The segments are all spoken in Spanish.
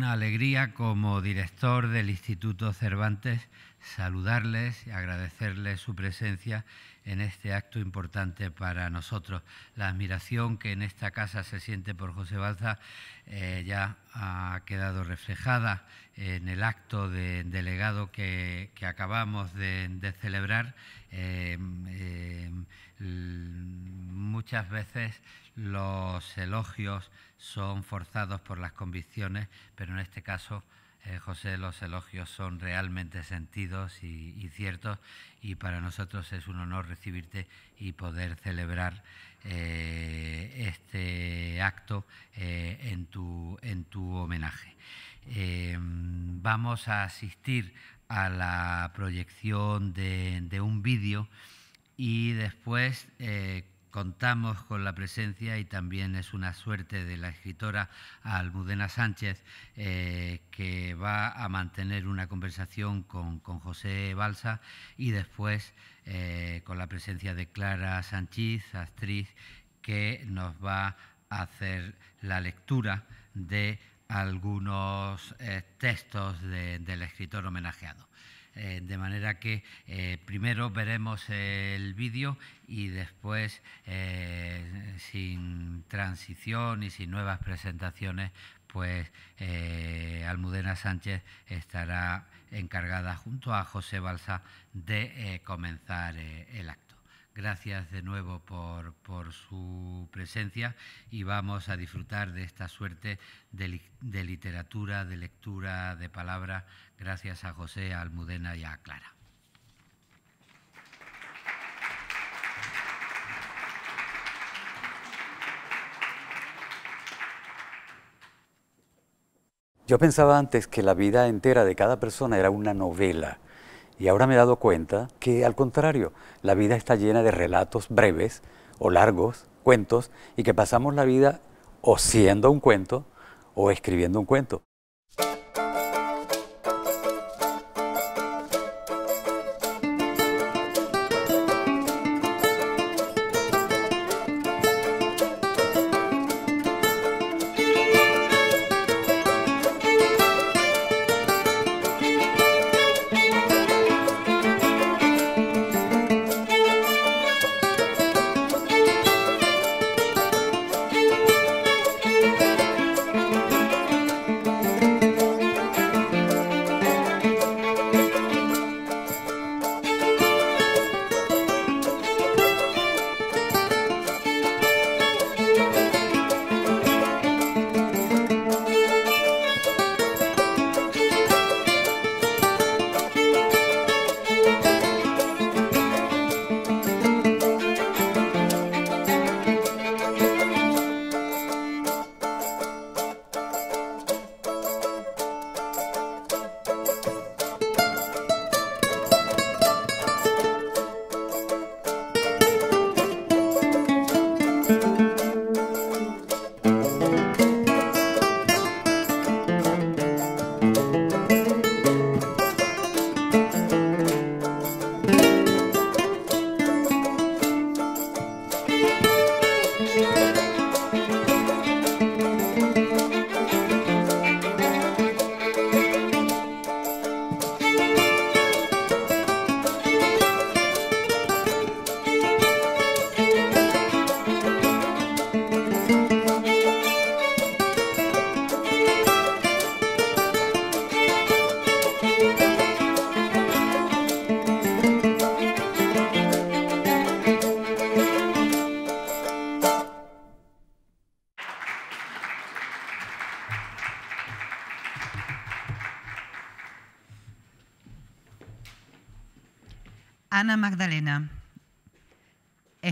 una alegría como director del Instituto Cervantes saludarles y agradecerles su presencia en este acto importante para nosotros. La admiración que en esta casa se siente por José Balza eh, ya ha quedado reflejada en el acto de delegado que, acabamos de, celebrar. Eh, eh, Mm, muchas veces los elogios son forzados por las convicciones, pero en este caso, eh, José, los elogios son realmente sentidos y, ciertos y para nosotros es un honor recibirte y poder celebrar eh, este acto eh, en, tu, en tu homenaje. Em, vamos a asistir a la proyección de, de un vídeo y después eh, contamos con la presencia y también es una suerte de la escritora Almudena Sánchez eh, que va a mantener una conversación con, José Balsa y después eh, con la presencia de Clara Sánchez, actriz, que nos va a hacer la lectura de algunos textos del escritor homenajeado. Eh, de manera que eh, primero veremos el vídeo y después, eh, sin transición y sin nuevas presentaciones, pues Almudena Sánchez estará encargada junto a José Balsa de comenzar el acto. Gracias de nuevo por, por su presencia y vamos a disfrutar de esta suerte de, de literatura, de lectura, de palabra, gracias a José, a Almudena y a Clara. Yo pensaba antes que la vida entera de cada persona era una novela y ahora me he dado cuenta que al contrario, la vida está llena de relatos breves o largos, cuentos, y que pasamos la vida o siendo un cuento o escribiendo un cuento.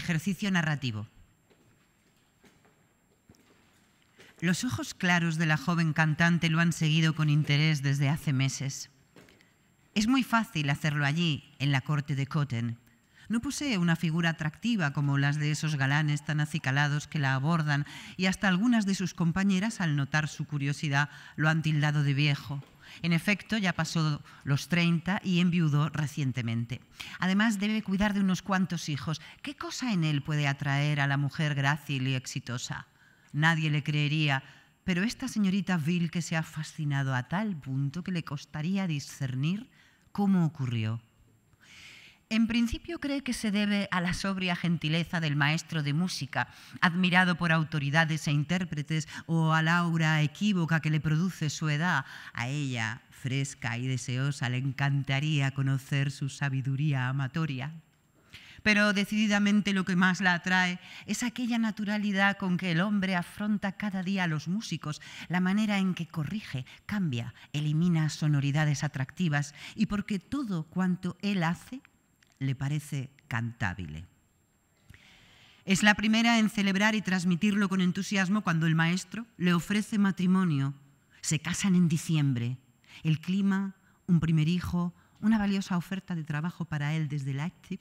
ejercicio narrativo. Los ojos claros de la joven cantante lo han seguido con interés desde hace meses. Es muy fácil hacerlo allí, en la corte de Cotten. No posee una figura atractiva como las de esos galanes tan acicalados que la abordan y hasta algunas de sus compañeras, al notar su curiosidad, lo han tildado de viejo. En efecto, ya pasó los 30 y enviudó recientemente. Además, debe cuidar de unos cuantos hijos. ¿Qué cosa en él puede atraer a la mujer grácil y exitosa? Nadie le creería, pero esta señorita vil que se ha fascinado a tal punto que le costaría discernir cómo ocurrió. En principio cree que se debe a la sobria gentileza del maestro de música, admirado por autoridades e intérpretes, o a la aura equívoca que le produce su edad. A ella, fresca y deseosa, le encantaría conocer su sabiduría amatoria. Pero decididamente lo que más la atrae es aquella naturalidad con que el hombre afronta cada día a los músicos, la manera en que corrige, cambia, elimina sonoridades atractivas y porque todo cuanto él hace le parece cantable. Es la primera en celebrar y transmitirlo con entusiasmo cuando el maestro le ofrece matrimonio. Se casan en diciembre. El clima, un primer hijo, una valiosa oferta de trabajo para él desde Leipzig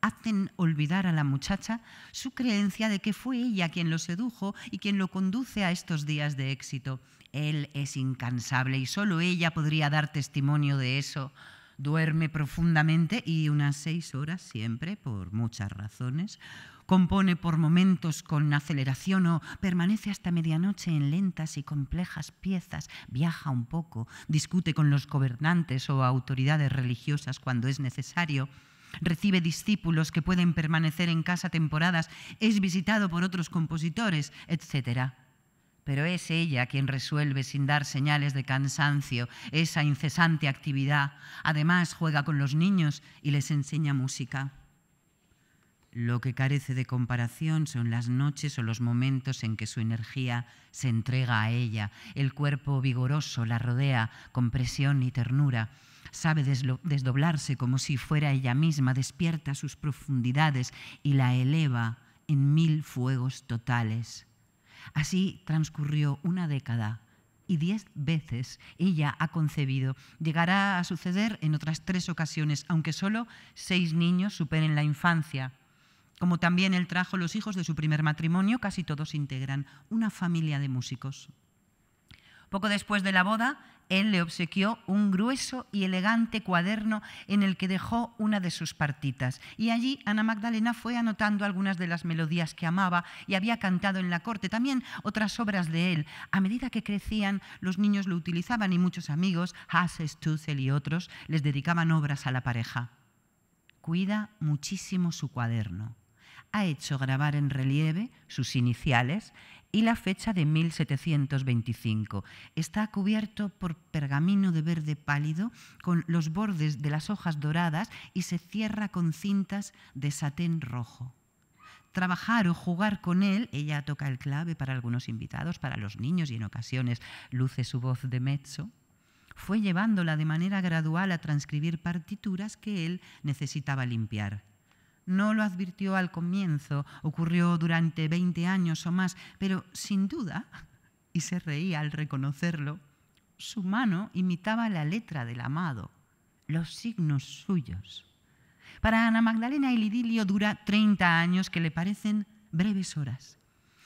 hacen olvidar a la muchacha su creencia de que fue ella quien lo sedujo y quien lo conduce a estos días de éxito. Él es incansable y solo ella podría dar testimonio de eso duerme profundamente y unas seis horas siempre, por muchas razones. Compone por momentos con aceleración o permanece hasta medianoche en lentas y complejas piezas, viaja un poco, discute con los gobernantes o autoridades religiosas cuando es necesario. Recibe discípulos que pueden permanecer en casa temporadas, es visitado por otros compositores, etcétera pero es ella quien resuelve sin dar señales de cansancio esa incesante actividad. Además, juega con los niños y les enseña música. Lo que carece de comparación son las noches o los momentos en que su energía se entrega a ella. El cuerpo vigoroso la rodea con presión y ternura. Sabe desdoblarse como si fuera ella misma, despierta sus profundidades y la eleva en mil fuegos totales Así transcurrió una década y diez veces ella ha concebido. Llegará a suceder en otras tres ocasiones, aunque solo seis niños superen la infancia. Como también él trajo los hijos de su primer matrimonio, casi todos integran una familia de músicos. Poco después de la boda, él le obsequió un grueso y elegante cuaderno en el que dejó una de sus partitas. Y allí Ana Magdalena fue anotando algunas de las melodías que amaba y había cantado en la corte, también otras obras de él. A medida que crecían, los niños lo utilizaban y muchos amigos, Hasse Stutzel y otros, les dedicaban obras a la pareja. Cuida muchísimo su cuaderno ha hecho grabar en relieve sus iniciales y la fecha de 1725. Está cubierto por pergamino de verde pálido con los bordes de las hojas doradas y se cierra con cintas de satén rojo. Trabajar o jugar con él, ella toca el clave para algunos invitados, para los niños y en ocasiones luce su voz de mezzo, fue llevándola de manera gradual a transcribir partituras que él necesitaba limpiar. No lo advirtió al comienzo, ocurrió durante 20 años o más, pero sin duda, y se reía al reconocerlo, su mano imitaba la letra del amado, los signos suyos. Para Ana Magdalena el idilio dura 30 años que le parecen breves horas.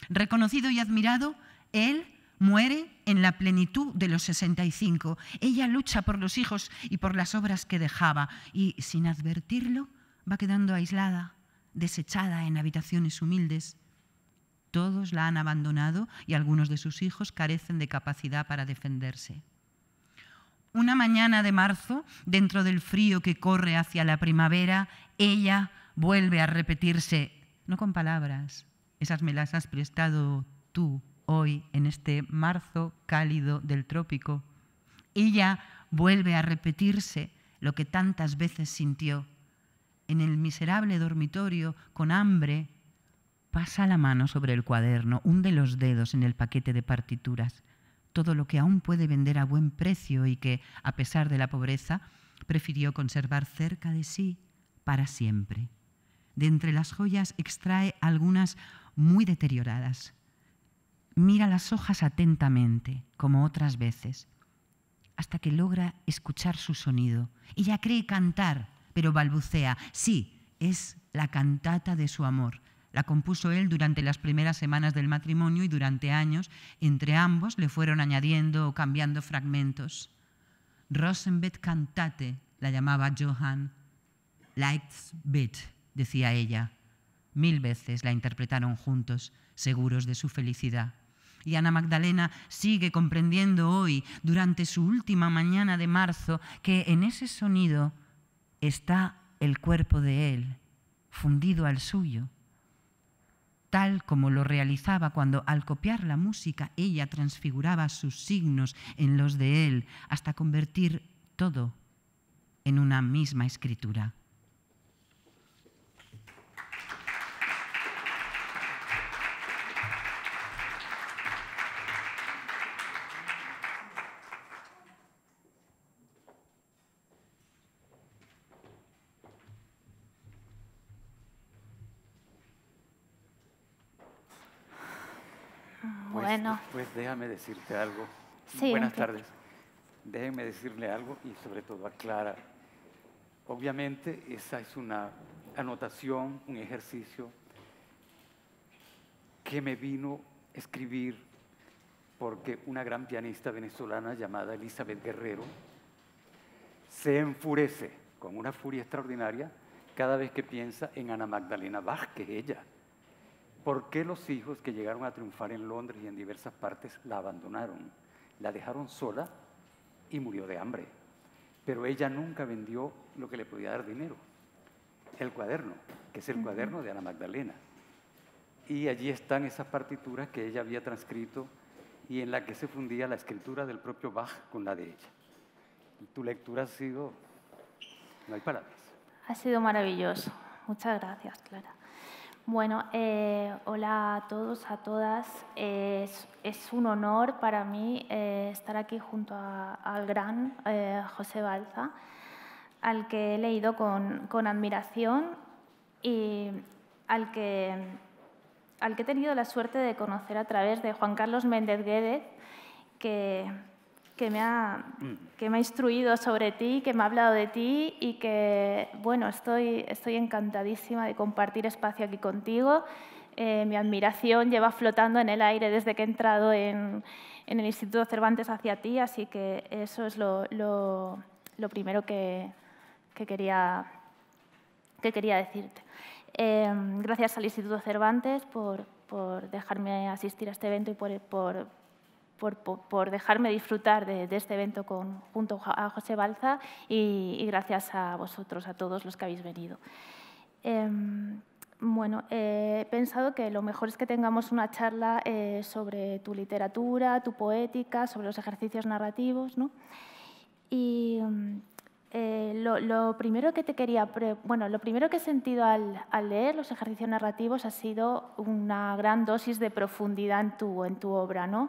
Reconocido y admirado, él muere en la plenitud de los 65. Ella lucha por los hijos y por las obras que dejaba y, sin advertirlo, va quedando aislada, desechada en habitaciones humildes. Todos la han abandonado y algunos de sus hijos carecen de capacidad para defenderse. Una mañana de marzo, dentro del frío que corre hacia la primavera, ella vuelve a repetirse, no con palabras, esas me las has prestado tú hoy en este marzo cálido del trópico. Ella vuelve a repetirse lo que tantas veces sintió en el miserable dormitorio con hambre, pasa la mano sobre el cuaderno, hunde los dedos en el paquete de partituras, todo lo que aún puede vender a buen precio y que, a pesar de la pobreza, prefirió conservar cerca de sí para siempre. De entre las joyas extrae algunas muy deterioradas. Mira las hojas atentamente, como otras veces, hasta que logra escuchar su sonido. y ya cree cantar, pero balbucea. Sí, es la cantata de su amor. La compuso él durante las primeras semanas del matrimonio y durante años entre ambos le fueron añadiendo o cambiando fragmentos. Rosenbett cantate, la llamaba Johann. Light's bit, decía ella. Mil veces la interpretaron juntos, seguros de su felicidad. Y Ana Magdalena sigue comprendiendo hoy, durante su última mañana de marzo, que en ese sonido está el cuerpo de Él fundido al suyo, tal como lo realizaba cuando al copiar la música ella transfiguraba sus signos en los de Él hasta convertir todo en una misma escritura. Pues déjame decirte algo. Buenas tardes. Déjenme decirle algo y sobre todo a Clara. Obviamente esa es una anotación, un ejercicio que me vino a escribir porque una gran pianista venezolana llamada Elizabeth Guerrero se enfurece con una furia extraordinaria cada vez que piensa en Ana Magdalena Vázquez, ella, ¿Por qué los hijos que llegaron a triunfar en Londres y en diversas partes la abandonaron? La dejaron sola y murió de hambre. Pero ella nunca vendió lo que le podía dar dinero, el cuaderno, que es el cuaderno de Ana Magdalena. Y allí están esas partituras que ella había transcrito y en la que se fundía la escritura del propio Bach con la de ella. tu lectura ha sido, no hay palabras. Ha sido maravilloso. Muchas gracias, Clara. Bueno, eh, hola a todos, a todas. es, un honor para mí eh, estar aquí junto al gran eh, José Balza, al que he leído con, admiración y al que, al que he tenido la suerte de conocer a través de Juan Carlos Méndez Guedez, que que me, ha, mm. me ha instruido sobre ti, que me ha hablado de ti y que, bueno, estoy, estoy encantadísima de compartir espacio aquí contigo. Eh, mi admiración lleva flotando en el aire desde que he entrado en, el Instituto Cervantes hacia ti, así que eso es lo, primero que, quería, que quería decirte. Em, gracias al Instituto Cervantes por, dejarme asistir a este evento y por por, dejarme disfrutar de, este evento con, junto a José Balza y, gracias a vosotros, a todos los que habéis venido. Em, bueno, he pensado que lo mejor es que tengamos una charla eh, sobre tu literatura, tu poética, sobre los ejercicios narrativos. ¿no? Y eh, lo, primero que te quería, bueno, lo primero que he sentido al, al, leer los ejercicios narrativos ha sido una gran dosis de profundidad en tu, en tu obra, ¿no?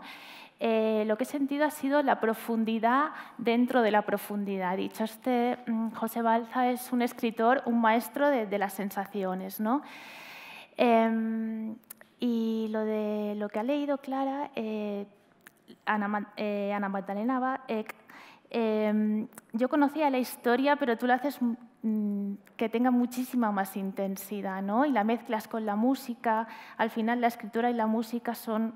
Eh, lo que he sentido ha sido la profundidad dentro de la profundidad. Dicho este, mm, José Balza es un escritor, un maestro de, las sensaciones. ¿no? Em, y lo de lo que ha leído Clara, eh, Ana, eh, Ana, Magdalena em, yo conocía la historia, pero tú la haces mm, que tenga muchísima más intensidad, ¿no? Y la mezclas con la música. Al final, la escritura y la música son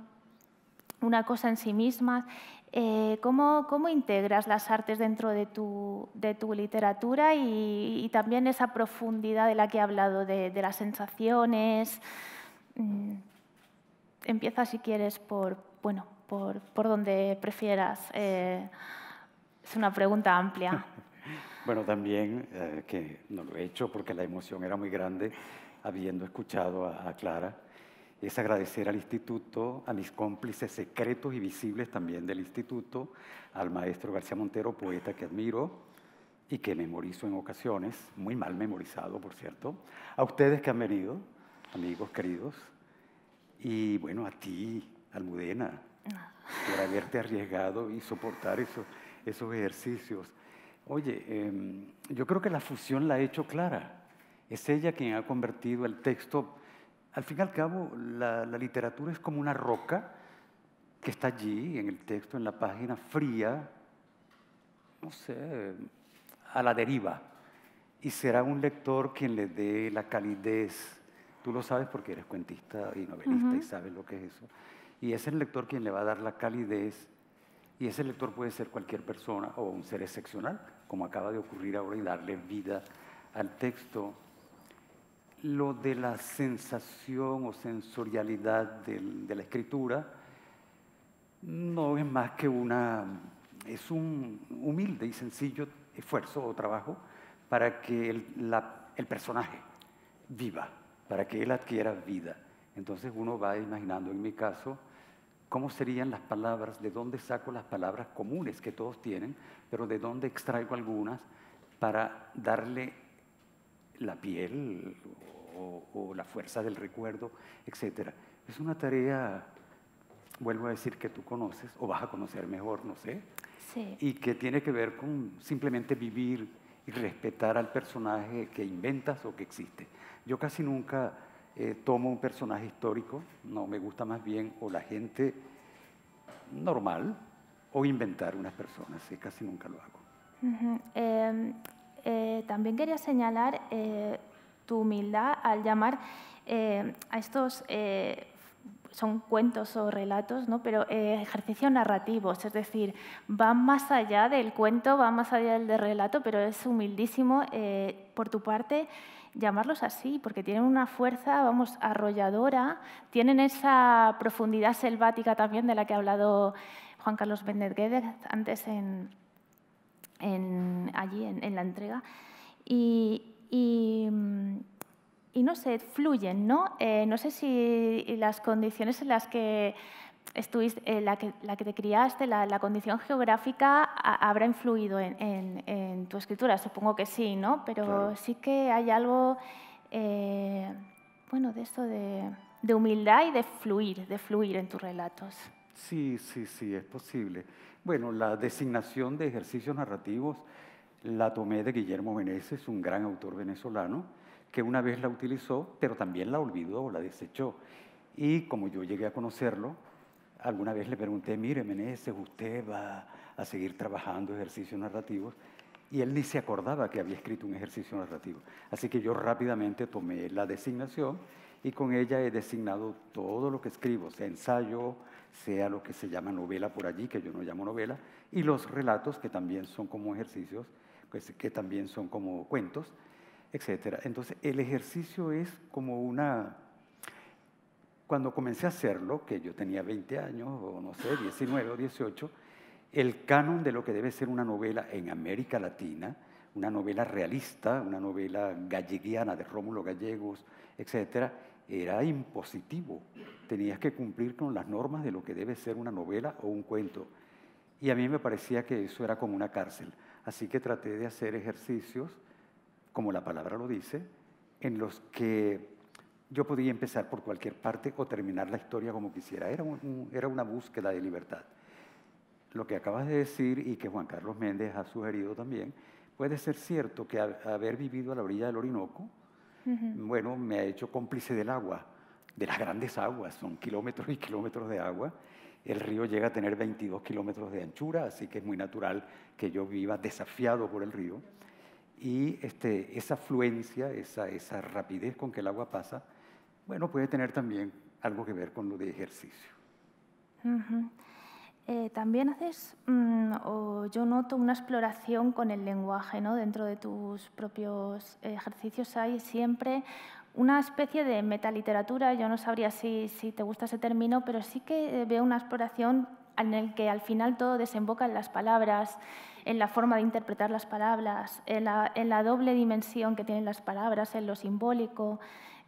una cosa en sí misma. Eh, ¿cómo, integras las artes dentro de tu, literatura y, también esa profundidad de la que he hablado, de, las sensaciones? Mm, empieza, si quieres, por, bueno, por, donde prefieras. Eh, es una pregunta amplia. Bueno, también, eh, que no lo he hecho porque la emoción era muy grande, habiendo escuchado a Clara, es agradecer al instituto, a mis cómplices secretos y visibles también del instituto, al maestro García Montero, poeta que admiro y que memorizo en ocasiones, muy mal memorizado, por cierto, a ustedes que han venido, amigos queridos, y bueno, a ti, Almudena, por haberte arriesgado y soportar esos, esos ejercicios. Oye, em, yo creo que la fusión la ha hecho Clara. Es ella quien ha convertido el texto al fin y al cabo, la, literatura es como una roca que está allí, en el texto, en la página, fría, no sé, a la deriva. Y será un lector quien le dé la calidez. Tú lo sabes porque eres cuentista y novelista y sabes lo que es eso. Y es el lector quien le va a dar la calidez. Y ese lector puede ser cualquier persona o un ser excepcional, como acaba de ocurrir ahora, y darle vida al texto lo de la sensación o sensorialidad de la escritura no es más que una, es un humilde y sencillo esfuerzo o trabajo para que el personaje viva, para que él adquiera vida. Entonces uno va imaginando, en mi caso, cómo serían las palabras, de dónde saco las palabras comunes que todos tienen, pero de dónde extraigo algunas para darle la piel o, la fuerza del recuerdo, etc. Es una tarea, vuelvo a decir, que tú conoces o vas a conocer mejor, no sé, sí. y que tiene que ver con simplemente vivir y respetar al personaje que inventas o que existe. Yo casi nunca eh, tomo un personaje histórico, no me gusta más bien o la gente normal o inventar unas personas, eh, casi nunca lo hago. Em, eh, también quería señalar tu humildad al llamar eh, a estos, eh, son cuentos o relatos, ¿no? pero eh, ejercicios narrativos, es decir, van más allá del cuento, van más allá del relato, pero es humildísimo eh, por tu parte llamarlos así, porque tienen una fuerza, vamos, arrolladora, tienen esa profundidad selvática también de la que ha hablado Juan Carlos Benderguedes antes en, allí en, en la entrega. Y, y, mm, y no sé, fluyen, ¿no? Eh, no sé si las condiciones en las que estuviste, eh, la, que, te criaste, la, condición geográfica habrá influido en, tu escritura, supongo que sí, ¿no? Pero sí que hay algo, eh, bueno, de esto de, de, humildad y de fluir, de fluir en tus relatos. Sí, sí, sí, es posible. Bueno, la designación de ejercicios narrativos la tomé de Guillermo Meneses, un gran autor venezolano, que una vez la utilizó, pero también la olvidó o la desechó. Y como yo llegué a conocerlo, alguna vez le pregunté, mire Meneses, ¿usted va a seguir trabajando ejercicios narrativos? Y él ni se acordaba que había escrito un ejercicio narrativo. Así que yo rápidamente tomé la designación y con ella he designado todo lo que escribo, sea ensayo, sea lo que se llama novela por allí, que yo no llamo novela, y los relatos que también son como ejercicios que también son como cuentos, etc. Entonces, el ejercicio es como una... Cuando comencé a hacerlo, que yo tenía 20 años, o no sé, 19 o 18, el canon de lo que debe ser una novela en América Latina, una novela realista, una novela galleguiana de Rómulo Gallegos, etc., era impositivo. Tenías que cumplir con las normas de lo que debe ser una novela o un cuento. Y a mí me parecía que eso era como una cárcel. Así que traté de hacer ejercicios, como la palabra lo dice, en los que yo podía empezar por cualquier parte o terminar la historia como quisiera. Era, una búsqueda de libertad. Lo que acabas de decir y que Juan Carlos Méndez ha sugerido también, puede ser cierto que haber vivido a la orilla del Orinoco, bueno, me ha hecho cómplice del agua, de las grandes aguas, son kilómetros y kilómetros de agua, el río llega a tener 22 kilómetros de anchura, así que es muy natural que yo viva desafiado por el río. Y este, esa fluencia, esa, esa rapidez con que el agua pasa, bueno, puede tener también algo que ver con lo de ejercicio. Eh, también haces, mm, o yo noto una exploración con el lenguaje, ¿no? Dentro de tus propios ejercicios hay siempre una especie de metaliteratura, yo no sabría si, si te gusta ese término, pero sí que eh, veo una exploración en el que al final todo desemboca en las palabras, en la forma de interpretar las palabras, en la, doble dimensión que tienen las palabras, en lo simbólico.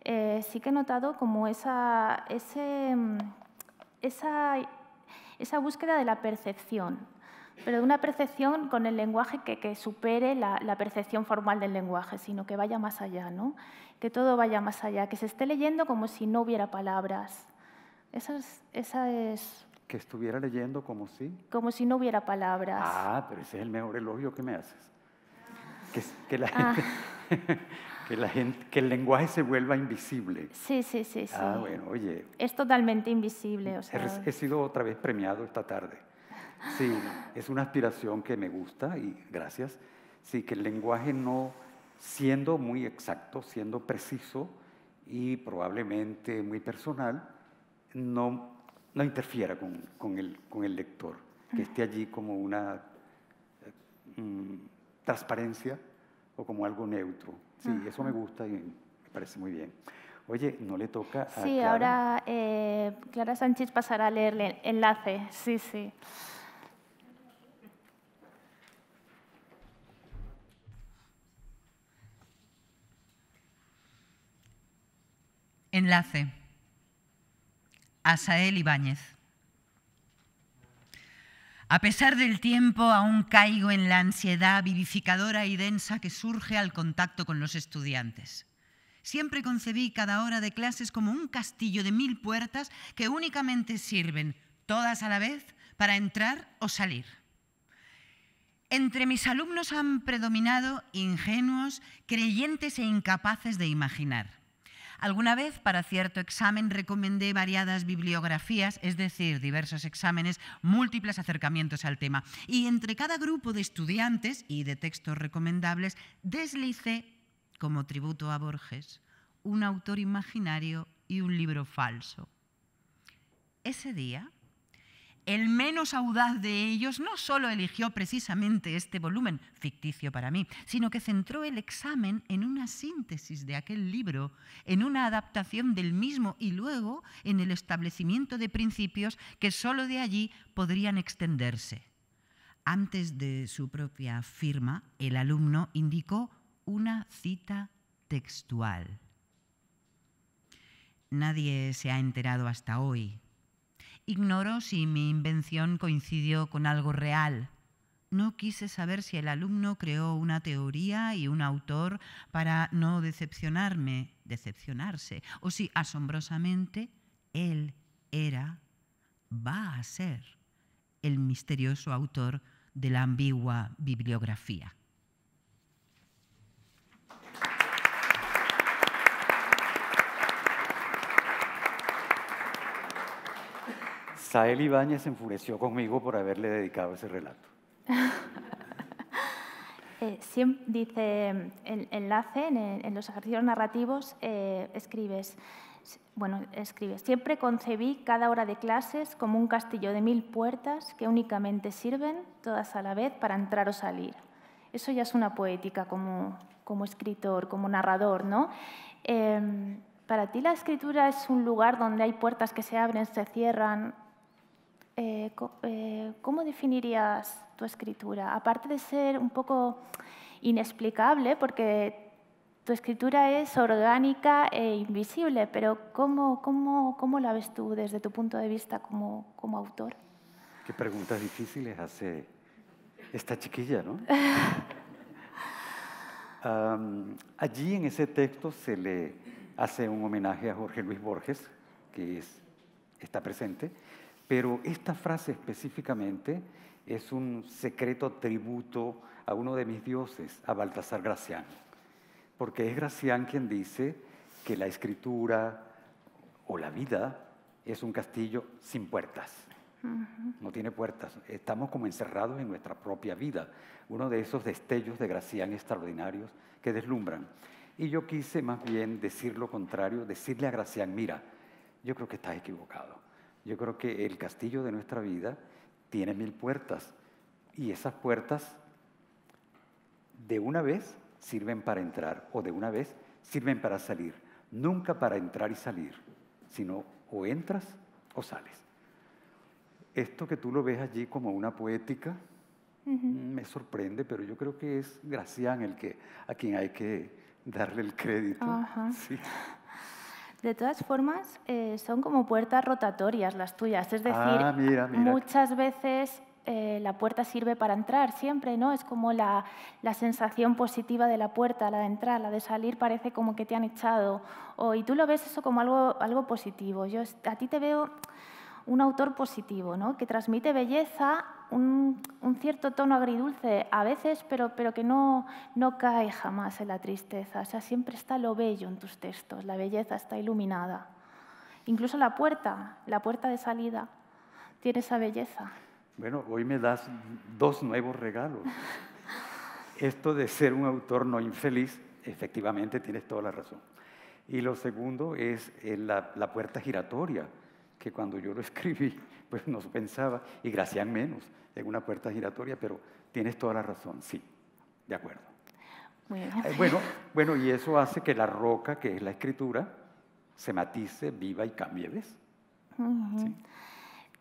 Eh, sí que he notado como esa, ese, mm, esa, esa, búsqueda de la percepción, pero de una percepción con el lenguaje que, supere la, la, percepción formal del lenguaje, sino que vaya más allá. ¿no? que todo vaya más allá, que se esté leyendo como si no hubiera palabras. Esa es... Esa es que estuviera leyendo como si... Como si no hubiera palabras. Ah, pero ese es el mejor elogio que me haces. Que, la ah. gente... Que, la gente, que, el lenguaje se vuelva invisible. Sí, sí, sí. Ah, sí. Ah, bueno, oye. Es totalmente invisible. O sea, he, sido otra vez premiado esta tarde. Sí, es una aspiración que me gusta y gracias. Sí, que el lenguaje no siendo muy exacto, siendo preciso y probablemente muy personal, no, no interfiera con, con, el, con el lector, que esté allí como una eh, mm, transparencia o como algo neutro. Sí, eso me gusta y me parece muy bien. Oye, no le toca a. Sí, ahora eh, Clara Sánchez pasará a leer el enlace. Sí, sí. Enlace. Asael Ibáñez. A pesar del tiempo, aún caigo en la ansiedad vivificadora y densa que surge al contacto con los estudiantes. Siempre concebí cada hora de clases como un castillo de mil puertas que únicamente sirven, todas a la vez, para entrar o salir. Entre mis alumnos han predominado ingenuos, creyentes e incapaces de imaginar Alguna vez, para cierto examen, recomendé variadas bibliografías, es decir, diversos exámenes, múltiples acercamientos al tema. Y entre cada grupo de estudiantes y de textos recomendables, deslicé, como tributo a Borges, un autor imaginario y un libro falso. Ese día, el menos audaz de ellos no solo eligió precisamente este volumen, ficticio para mí, sino que centró el examen en una síntesis de aquel libro, en una adaptación del mismo y luego en el establecimiento de principios que solo de allí podrían extenderse. Antes de su propia firma, el alumno indicó una cita textual. Nadie se ha enterado hasta hoy Ignoro si mi invención coincidió con algo real. No quise saber si el alumno creó una teoría y un autor para no decepcionarme, decepcionarse, o si asombrosamente él era, va a ser, el misterioso autor de la ambigua bibliografía. Sael Ibáñez se enfureció conmigo por haberle dedicado ese relato. Eh, siempre, dice el enlace en, los ejercicios narrativos, eh, escribes, bueno, escribes, siempre concebí cada hora de clases como un castillo de mil puertas que únicamente sirven todas a la vez para entrar o salir. Eso ya es una poética como, como escritor, como narrador, ¿no? Em, para ti la escritura es un lugar donde hay puertas que se abren, se cierran, eh, eh, ¿cómo definirías tu escritura? Aparte de ser un poco inexplicable, porque tu escritura es orgánica e invisible, pero ¿cómo, cómo, la ves tú desde tu punto de vista como, como autor? Qué preguntas difíciles hace esta chiquilla, ¿no? allí en ese texto se le hace un homenaje a Jorge Luis Borges, que está presente, pero esta frase específicamente es un secreto tributo a uno de mis dioses, a Baltasar Gracián, porque es Gracián quien dice que la escritura o la vida es un castillo sin puertas. No tiene puertas, estamos como encerrados en nuestra propia vida, uno de esos destellos de Gracián extraordinarios que deslumbran. Y yo quise más bien decir lo contrario, decirle a Gracián, mira, yo creo que estás equivocado yo creo que el castillo de nuestra vida tiene mil puertas y esas puertas de una vez sirven para entrar o de una vez sirven para salir. Nunca para entrar y salir, sino o entras o sales. Esto que tú lo ves allí como una poética, me sorprende, pero yo creo que es Gracián el que, a quien hay que darle el crédito. sí. De todas formas, eh, son como puertas rotatorias las tuyas. Es ah, decir, muchas veces eh, la puerta sirve para entrar siempre, ¿no? Es como la, sensación positiva de la puerta, la de entrar, la de salir, parece como que te han echado. y tú lo ves eso como algo, algo positivo. Yo a ti te veo un autor positivo, ¿no? que transmite belleza, un, cierto tono agridulce a veces, pero, que no, cae jamás en la tristeza. O sea, siempre está lo bello en tus textos, la belleza está iluminada. Incluso la puerta, la puerta de salida, tiene esa belleza. Bueno, hoy me das dos nuevos regalos. Esto de ser un autor no infeliz, efectivamente tienes toda la razón. Y lo segundo es eh, la, la puerta giratoria que cuando yo lo escribí, pues no pensaba, y Gracián menos, en una puerta giratoria, pero tienes toda la razón, sí, de acuerdo. Eh, bueno, bueno, y eso hace que la roca, que es la escritura, se matice, viva y cambie, ¿ves?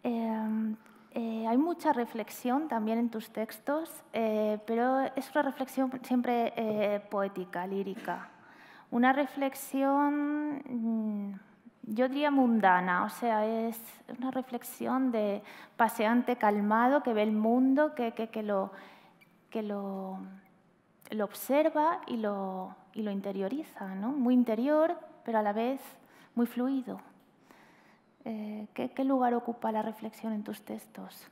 Em, eh, hay mucha reflexión también en tus textos, eh, pero es una reflexión siempre poética, lírica. Una reflexión... Mm, yo diría mundana, o sea, es una reflexión de paseante calmado que ve el mundo, que, lo, observa y lo, interioriza, ¿no? Muy interior, pero a la vez muy fluido. Eh, ¿qué, lugar ocupa la reflexión en tus textos?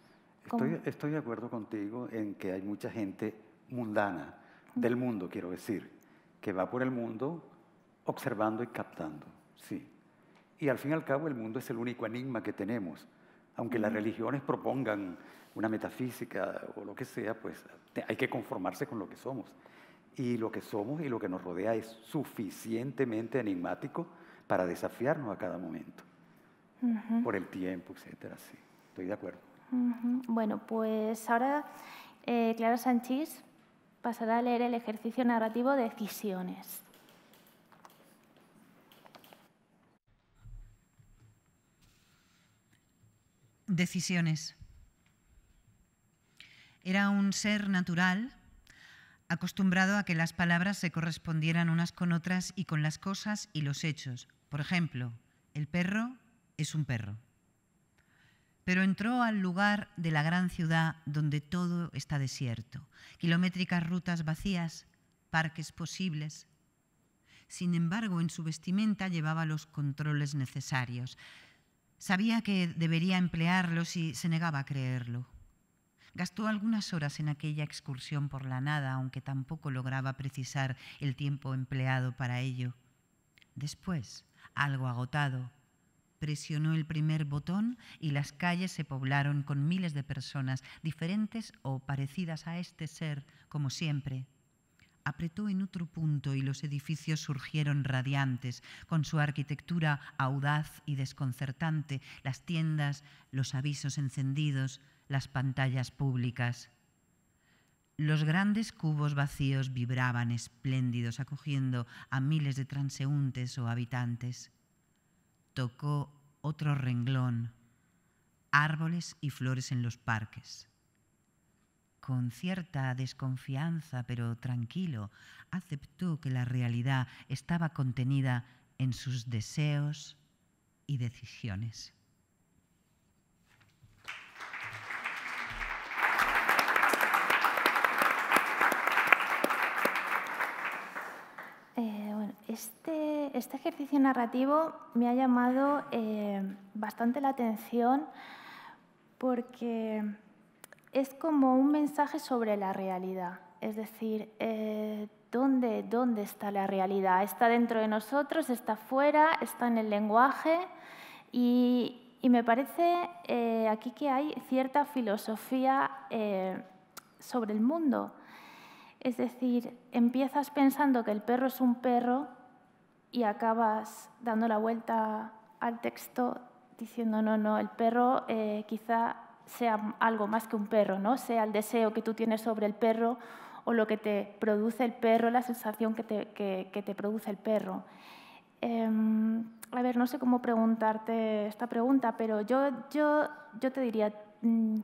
Estoy, estoy, de acuerdo contigo en que hay mucha gente mundana, mm. del mundo quiero decir, que va por el mundo observando y captando, sí. Y al fin y al cabo el mundo es el único enigma que tenemos. Aunque las religiones propongan una metafísica o lo que sea, pues hay que conformarse con lo que somos. Y lo que somos y lo que nos rodea es suficientemente enigmático para desafiarnos a cada momento. Por el tiempo, etcétera. Sí, estoy de acuerdo. Bueno, pues ahora eh, Clara Sánchez pasará a leer el ejercicio narrativo de Decisiones. decisiones. Era un ser natural, acostumbrado a que las palabras se correspondieran unas con otras y con las cosas y los hechos. Por ejemplo, el perro es un perro. Pero entró al lugar de la gran ciudad donde todo está desierto, kilométricas rutas vacías, parques posibles. Sin embargo, en su vestimenta llevaba los controles necesarios. Sabía que debería emplearlo si se negaba a creerlo. Gastó algunas horas en aquella excursión por la nada, aunque tampoco lograba precisar el tiempo empleado para ello. Después, algo agotado, presionó el primer botón y las calles se poblaron con miles de personas diferentes o parecidas a este ser, como siempre, apretó en otro punto y los edificios surgieron radiantes, con su arquitectura audaz y desconcertante, las tiendas, los avisos encendidos, las pantallas públicas. Los grandes cubos vacíos vibraban espléndidos, acogiendo a miles de transeúntes o habitantes. Tocó otro renglón, árboles y flores en los parques con cierta desconfianza, pero tranquilo, aceptó que la realidad estaba contenida en sus deseos y decisiones. Eh, este, este, ejercicio narrativo me ha llamado eh, bastante la atención porque es como un mensaje sobre la realidad, es decir, eh, ¿dónde, ¿dónde está la realidad? ¿Está dentro de nosotros? ¿Está fuera? ¿Está en el lenguaje? Y, me parece eh, aquí que hay cierta filosofía eh, sobre el mundo. Es decir, empiezas pensando que el perro es un perro y acabas dando la vuelta al texto diciendo, no, no, el perro quizá sea algo más que un perro, ¿no? Sea el deseo que tú tienes sobre el perro o lo que te produce el perro, la sensación que te, produce el perro. Em, a ver, no sé cómo preguntarte esta pregunta, pero yo, yo, yo te diría, mm,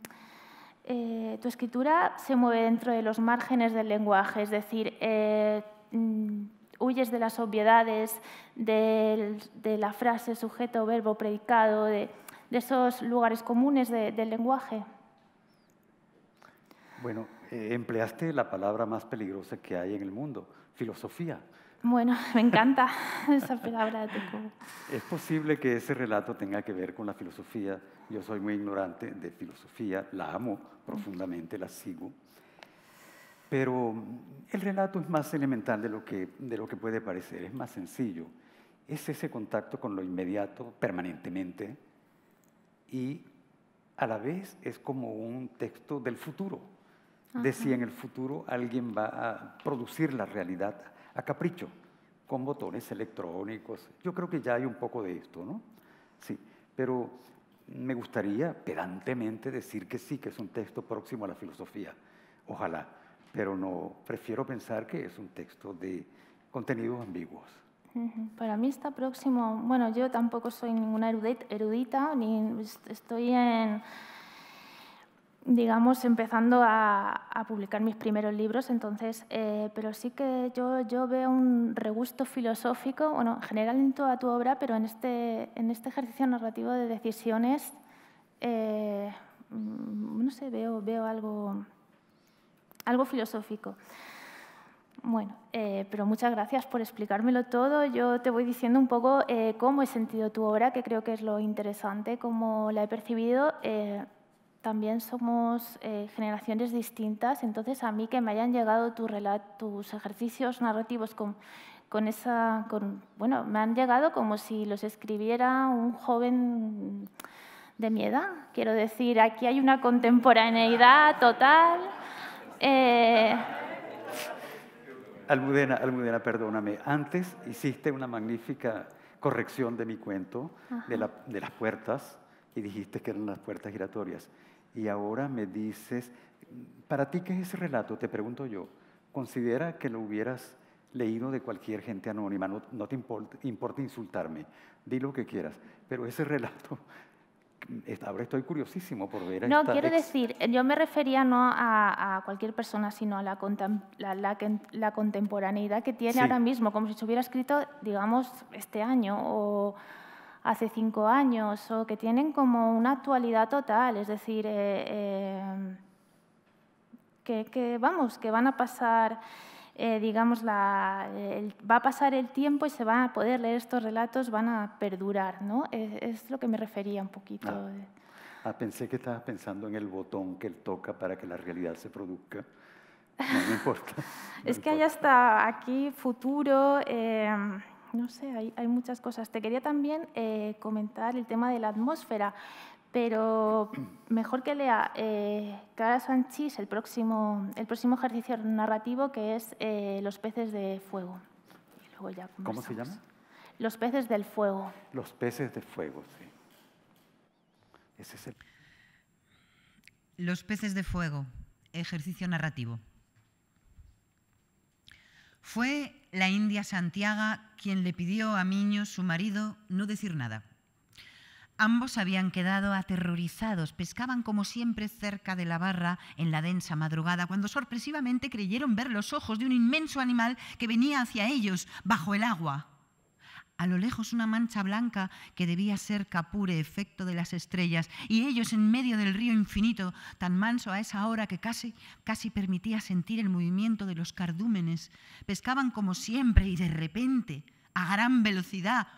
eh, tu escritura se mueve dentro de los márgenes del lenguaje, es decir, eh, mm, huyes de las obviedades, de, de la frase sujeto, verbo, predicado, de de esos lugares comunes del lenguaje? Bueno, eh, empleaste la palabra más peligrosa que hay en el mundo, filosofía. Bueno, me encanta esa palabra de Es posible que ese relato tenga que ver con la filosofía. Yo soy muy ignorante de filosofía, la amo profundamente, la sigo. Pero el relato es más elemental de lo que, de lo que puede parecer, es más sencillo. Es ese contacto con lo inmediato permanentemente, y a la vez es como un texto del futuro, de si en el futuro alguien va a producir la realidad a capricho, con botones electrónicos. Yo creo que ya hay un poco de esto, ¿no? Sí, pero me gustaría pedantemente decir que sí, que es un texto próximo a la filosofía, ojalá, pero no, prefiero pensar que es un texto de contenidos ambiguos. Para mí está próximo. Bueno, yo tampoco soy ninguna erudita, ni estoy en, digamos, empezando a, publicar mis primeros libros, entonces, eh, pero sí que yo, veo un regusto filosófico, bueno, en general en toda tu obra, pero en este, este ejercicio narrativo de decisiones, eh, mm, no sé, veo, algo filosófico. Bueno, eh, pero muchas gracias por explicármelo todo. Yo te voy diciendo un poco eh, cómo he sentido tu obra, que creo que es lo interesante, cómo la he percibido. Eh, también somos generaciones distintas, entonces a mí que me hayan llegado tus ejercicios narrativos con, esa, con, bueno, me han llegado como si los escribiera un joven de mi edad. Quiero decir, aquí hay una contemporaneidad total. Almudena, Almudena, perdóname. Antes hiciste una magnífica corrección de mi cuento, de, las puertas, y dijiste que eran las puertas giratorias. Y ahora me dices, ¿para ti qué es ese relato? Te pregunto yo. Considera que lo hubieras leído de cualquier gente anónima, no, te importa, importa insultarme, di lo que quieras, pero ese relato Ahora estoy curiosísimo por ver No, quiero decir, yo me refería no a, cualquier persona, sino a la, contemporaneidad que tiene ahora mismo, como si se hubiera escrito, digamos, este año o hace cinco años, o que tienen como una actualidad total, es decir, eh, eh, que, vamos, que van a pasar eh, digamos, eh, va a pasar el tiempo y se van a poder leer estos relatos, van a perdurar, ¿no? Es, lo que me refería un poquito. Ah. ah pensé que estabas pensando en el botón que él toca para que la realidad se produzca. No, importa. es que hay hasta aquí futuro, eh, no sé, hay, hay, muchas cosas. Te quería también comentar el tema de la atmósfera. Pero mejor que lea eh, Clara Sanchis el próximo, el próximo ejercicio narrativo que es eh, Los peces de fuego. ¿Cómo se llama? Los peces del fuego. Los peces de fuego, sí. Ese es el... Los peces de fuego, ejercicio narrativo. Fue la India Santiago quien le pidió a Miño, su marido, no decir nada. Ambos habían quedado aterrorizados, pescaban como siempre cerca de la barra en la densa madrugada, cuando sorpresivamente creyeron ver los ojos de un inmenso animal que venía hacia ellos bajo el agua. A lo lejos una mancha blanca que debía ser capure, efecto de las estrellas, y ellos en medio del río infinito, tan manso a esa hora que casi, casi permitía sentir el movimiento de los cardúmenes, pescaban como siempre y de repente, a gran velocidad,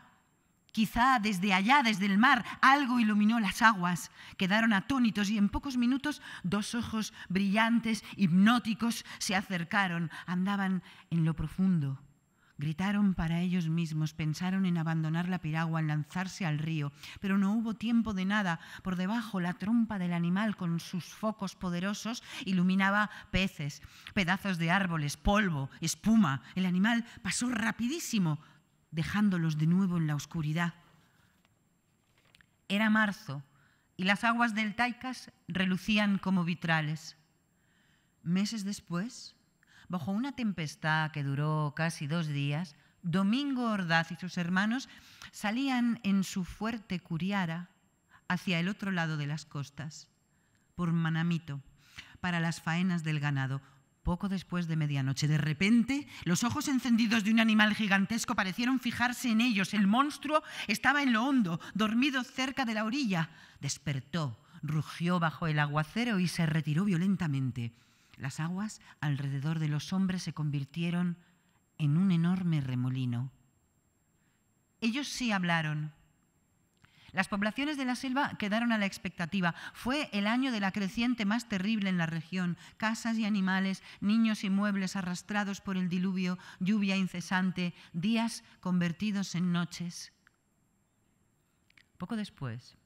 Quizá desde allá, desde el mar, algo iluminó las aguas. Quedaron atónitos y en pocos minutos dos ojos brillantes, hipnóticos, se acercaron, andaban en lo profundo. Gritaron para ellos mismos, pensaron en abandonar la piragua, en lanzarse al río, pero no hubo tiempo de nada. Por debajo la trompa del animal con sus focos poderosos iluminaba peces, pedazos de árboles, polvo, espuma. El animal pasó rapidísimo dejándolos de nuevo en la oscuridad. Era marzo y las aguas del Taicas relucían como vitrales. Meses después, bajo una tempestad que duró casi dos días, Domingo Ordaz y sus hermanos salían en su fuerte curiara hacia el otro lado de las costas, por Manamito, para las faenas del ganado, poco después de medianoche, de repente, los ojos encendidos de un animal gigantesco parecieron fijarse en ellos. El monstruo estaba en lo hondo, dormido cerca de la orilla. Despertó, rugió bajo el aguacero y se retiró violentamente. Las aguas alrededor de los hombres se convirtieron en un enorme remolino. Ellos sí hablaron, las poblaciones de la selva quedaron a la expectativa. Fue el año de la creciente más terrible en la región. Casas y animales, niños y muebles arrastrados por el diluvio, lluvia incesante, días convertidos en noches. Poco después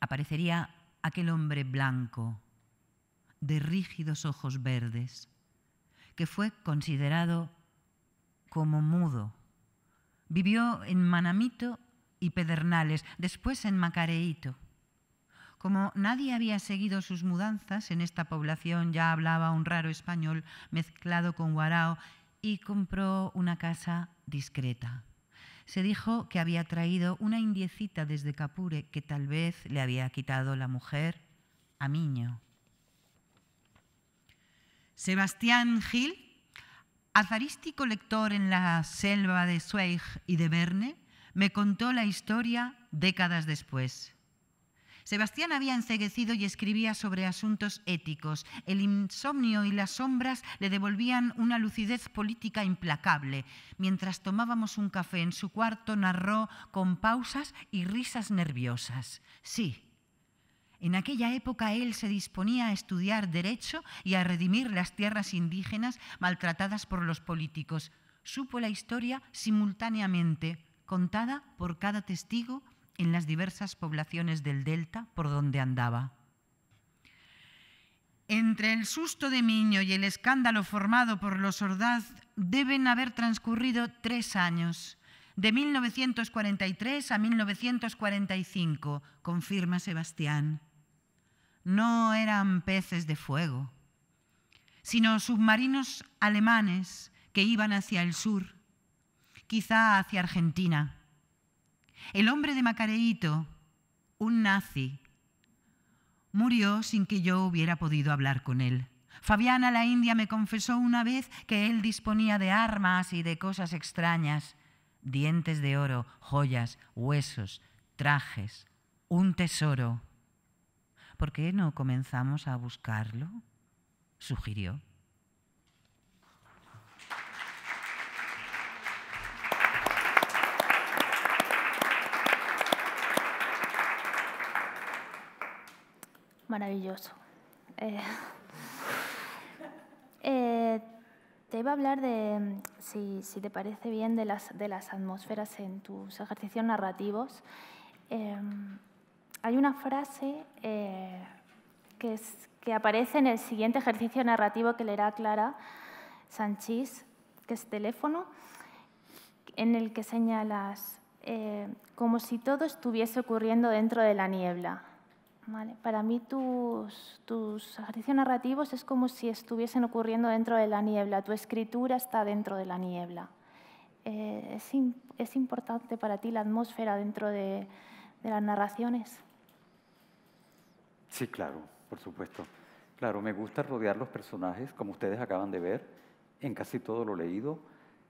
aparecería aquel hombre blanco de rígidos ojos verdes, que fue considerado como mudo. Vivió en Manamito y Pedernales, después en Macareito, Como nadie había seguido sus mudanzas, en esta población ya hablaba un raro español mezclado con guarao y compró una casa discreta. Se dijo que había traído una indiecita desde Capure que tal vez le había quitado la mujer a Miño. Sebastián Gil, azarístico lector en la selva de Sueig y de Verne, me contó la historia décadas después. Sebastián había enceguecido y escribía sobre asuntos éticos. El insomnio y las sombras le devolvían una lucidez política implacable. Mientras tomábamos un café en su cuarto, narró con pausas y risas nerviosas. Sí, en aquella época él se disponía a estudiar derecho y a redimir las tierras indígenas maltratadas por los políticos. Supo la historia simultáneamente contada por cada testigo en las diversas poblaciones del delta por donde andaba. Entre el susto de Miño y el escándalo formado por los Ordaz deben haber transcurrido tres años, de 1943 a 1945, confirma Sebastián. No eran peces de fuego, sino submarinos alemanes que iban hacia el sur quizá hacia Argentina. El hombre de Macareito, un nazi, murió sin que yo hubiera podido hablar con él. Fabiana la India me confesó una vez que él disponía de armas y de cosas extrañas, dientes de oro, joyas, huesos, trajes, un tesoro. ¿Por qué no comenzamos a buscarlo? sugirió. maravilloso. Eh, eh, te iba a hablar de, si, te parece bien, de las, de las atmósferas en tus ejercicios narrativos. Em, hay una frase eh, que, es, que aparece en el siguiente ejercicio narrativo que le da Clara Sanchís, que es teléfono, en el que señalas como si todo estuviese ocurriendo dentro de la niebla. Vale. Para mí tus, ejercicios narrativos es como si estuviesen ocurriendo dentro de la niebla, tu escritura está dentro de la niebla. Eh, es, importante para ti la atmósfera dentro de, de las narraciones? Sí, claro, por supuesto. Claro, me gusta rodear los personajes, como ustedes acaban de ver, en casi todo lo leído.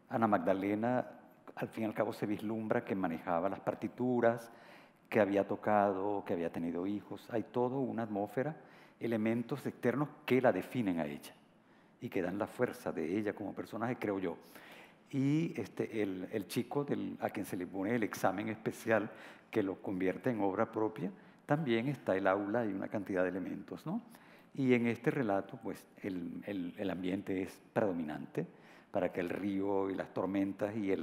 Ana Magdalena, al fin y al cabo, se vislumbra que manejaba las partituras, que había tocado, que había tenido hijos. Hay toda una atmósfera, elementos externos que la definen a ella y que dan la fuerza de ella como personaje, creo yo. Y este, el, el chico a quien se le pone el examen especial que lo convierte en obra propia, también está el aula y una cantidad de elementos. ¿no? Y en este relato, pues el, el, el ambiente es predominante para que el río y las tormentas y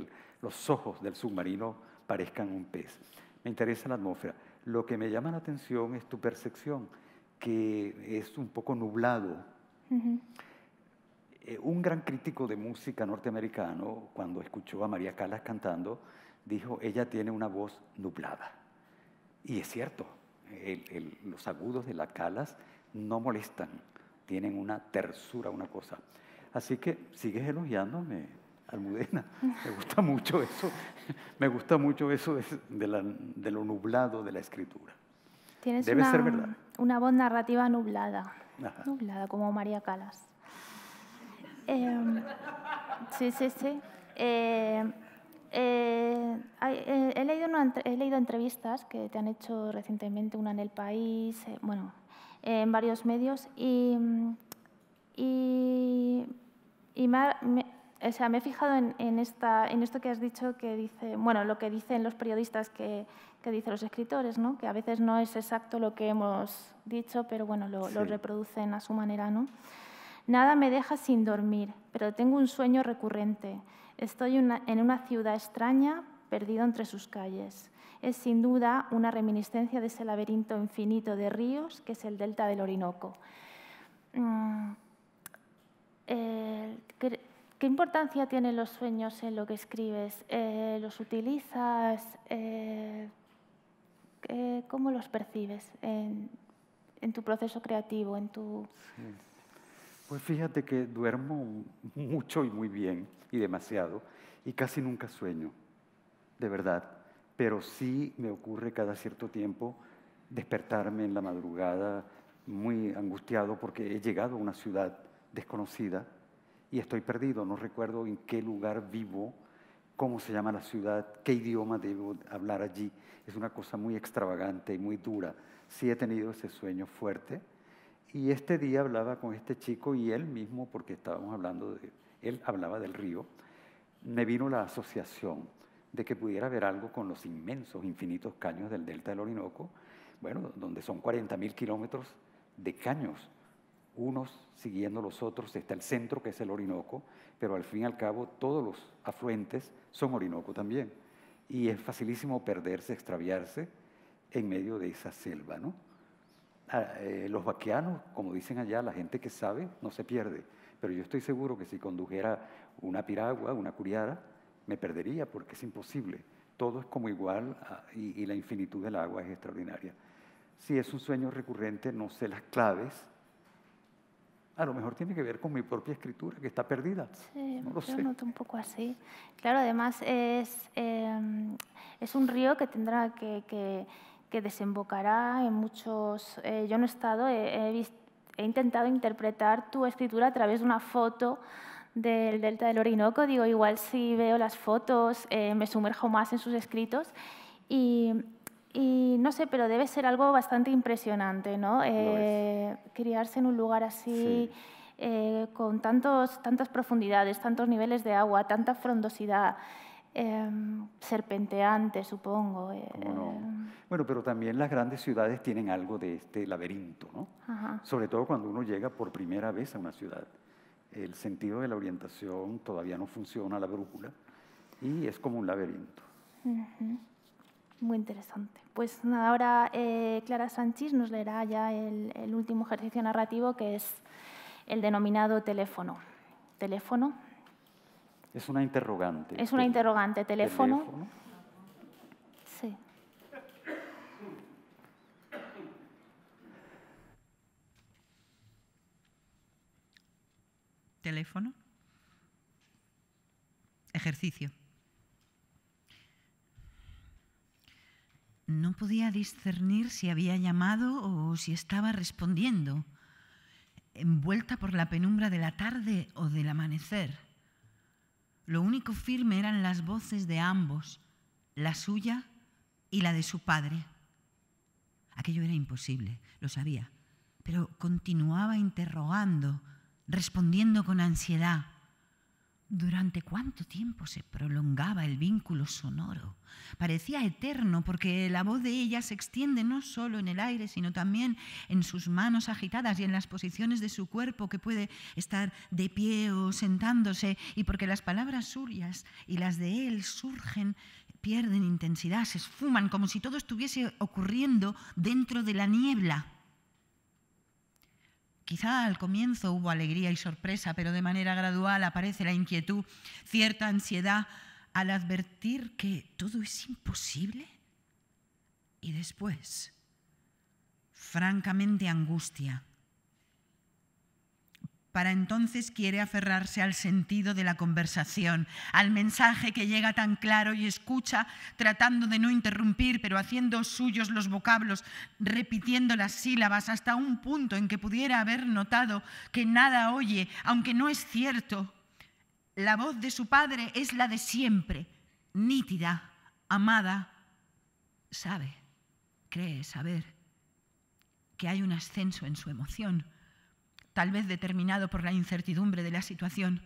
los ojos del submarino parezcan un pez me interesa la atmósfera. Lo que me llama la atención es tu percepción, que es un poco nublado. Eh, un gran crítico de música norteamericano, cuando escuchó a María Calas cantando, dijo, ella tiene una voz nublada. Y es cierto, los agudos de la calas no molestan, tienen una tersura, una cosa. Así que sigues elogiándome, Almudena. Me gusta mucho eso. Me gusta mucho eso de, lo nublado de la escritura. Debe ser verdad. Una voz narrativa nublada. Nublada, como María Calas. Em, sí, sí, sí. Eh, eh, eh, he, leído he leído entrevistas que te han hecho recientemente, una en El País, bueno, en varios medios, y, o sea, me he fijado en, esto que has dicho, que dice, bueno, lo que dicen los periodistas que, dicen los escritores, ¿no? que a veces no es exacto lo que hemos dicho, pero bueno, lo, reproducen a su manera. ¿no? Nada me deja sin dormir, pero tengo un sueño recurrente. Estoy en una ciudad extraña, perdido entre sus calles. Es sin duda una reminiscencia de ese laberinto infinito de ríos que es el delta del Orinoco. Mm, ¿Qué importancia tienen los sueños en lo que escribes? Eh, ¿Los utilizas? Eh, eh, ¿Cómo los percibes en, tu proceso creativo? En tu... Pues fíjate que duermo mucho y muy bien, y demasiado, y casi nunca sueño, de verdad. Pero sí me ocurre cada cierto tiempo despertarme en la madrugada muy angustiado porque he llegado a una ciudad desconocida y estoy perdido, no recuerdo en qué lugar vivo, cómo se llama la ciudad, qué idioma debo hablar allí. Es una cosa muy extravagante y muy dura. Sí he tenido ese sueño fuerte. Y este día hablaba con este chico y él mismo, porque estábamos hablando de, él hablaba del río, me vino la asociación de que pudiera ver algo con los inmensos, infinitos caños del delta del Orinoco, bueno, donde son 40 mil kilómetros de caños unos siguiendo los otros, está el centro que es el Orinoco, pero al fin y al cabo todos los afluentes son Orinoco también. Y es facilísimo perderse, extraviarse en medio de esa selva, ¿no? Ah, eh, los vaqueanos, como dicen allá, la gente que sabe no se pierde, pero yo estoy seguro que si condujera una piragua, una curiara, me perdería porque es imposible. Todo es como igual ah, y, y la infinitud del agua es extraordinaria. Si es un sueño recurrente, no sé las claves, a lo mejor tiene que ver con mi propia escritura, que está perdida. Sí, no lo yo noto un poco así. Claro, además es, em, es un río que tendrá que, que, desembocará en muchos... Eh, yo no he estado, he, intentado interpretar tu escritura a través de una foto del delta del Orinoco. Digo, igual si veo las fotos eh, me sumerjo más en sus escritos. Y, y no sé, pero debe ser algo bastante impresionante, ¿no? Eh, criarse en un lugar así, eh, con tantos, tantas profundidades, tantos niveles de agua, tanta frondosidad. Em, serpenteante, supongo. Eh. Bueno, pero también las grandes ciudades tienen algo de este laberinto, ¿no? Sobre todo cuando uno llega por primera vez a una ciudad. El sentido de la orientación todavía no funciona, la brújula, y es como un laberinto. Uh muy interesante. Pues nada, ahora eh, Clara Sánchez nos leerá ya el, último ejercicio narrativo, que es el denominado teléfono. ¿Teléfono? Es una interrogante. Es una interrogante. ¿Teléfono? Sí. ¿Teléfono? Ejercicio. no podía discernir si había llamado o si estaba respondiendo, envuelta por la penumbra de la tarde o del amanecer. Lo único firme eran las voces de ambos, la suya y la de su padre. Aquello era imposible, lo sabía, pero continuaba interrogando, respondiendo con ansiedad. ¿Durante cuánto tiempo se prolongaba el vínculo sonoro? Parecía eterno porque la voz de ella se extiende no solo en el aire, sino también en sus manos agitadas y en las posiciones de su cuerpo que puede estar de pie o sentándose y porque las palabras suyas y las de él surgen, pierden intensidad, se esfuman como si todo estuviese ocurriendo dentro de la niebla. Quizá al comienzo hubo alegría y sorpresa, pero de manera gradual aparece la inquietud, cierta ansiedad al advertir que todo es imposible. Y después, francamente angustia para entonces quiere aferrarse al sentido de la conversación, al mensaje que llega tan claro y escucha, tratando de no interrumpir, pero haciendo suyos los vocablos, repitiendo las sílabas hasta un punto en que pudiera haber notado que nada oye, aunque no es cierto. La voz de su padre es la de siempre, nítida, amada. Sabe, cree saber que hay un ascenso en su emoción tal vez determinado por la incertidumbre de la situación,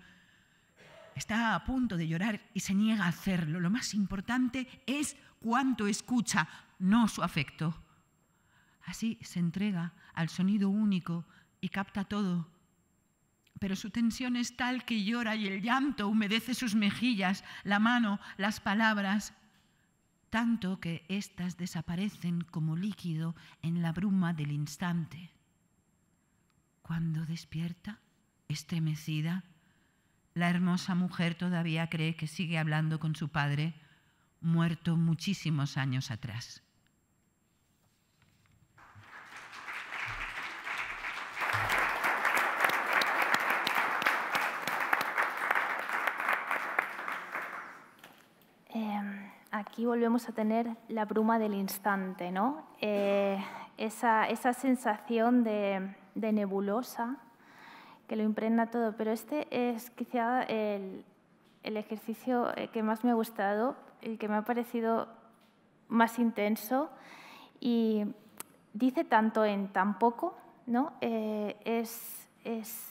está a punto de llorar y se niega a hacerlo. Lo más importante es cuánto escucha, no su afecto. Así se entrega al sonido único y capta todo. Pero su tensión es tal que llora y el llanto humedece sus mejillas, la mano, las palabras, tanto que éstas desaparecen como líquido en la bruma del instante. Cuando despierta, estremecida, la hermosa mujer todavía cree que sigue hablando con su padre, muerto muchísimos años atrás. Em, aquí volvemos a tener la bruma del instante, ¿no? Eh, esa sensación de, de nebulosa que lo impregna todo, pero este es quizá el, el ejercicio eh, que más me ha gustado, el que me ha parecido más intenso y dice tanto en tan poco, ¿no? Eh, es, es,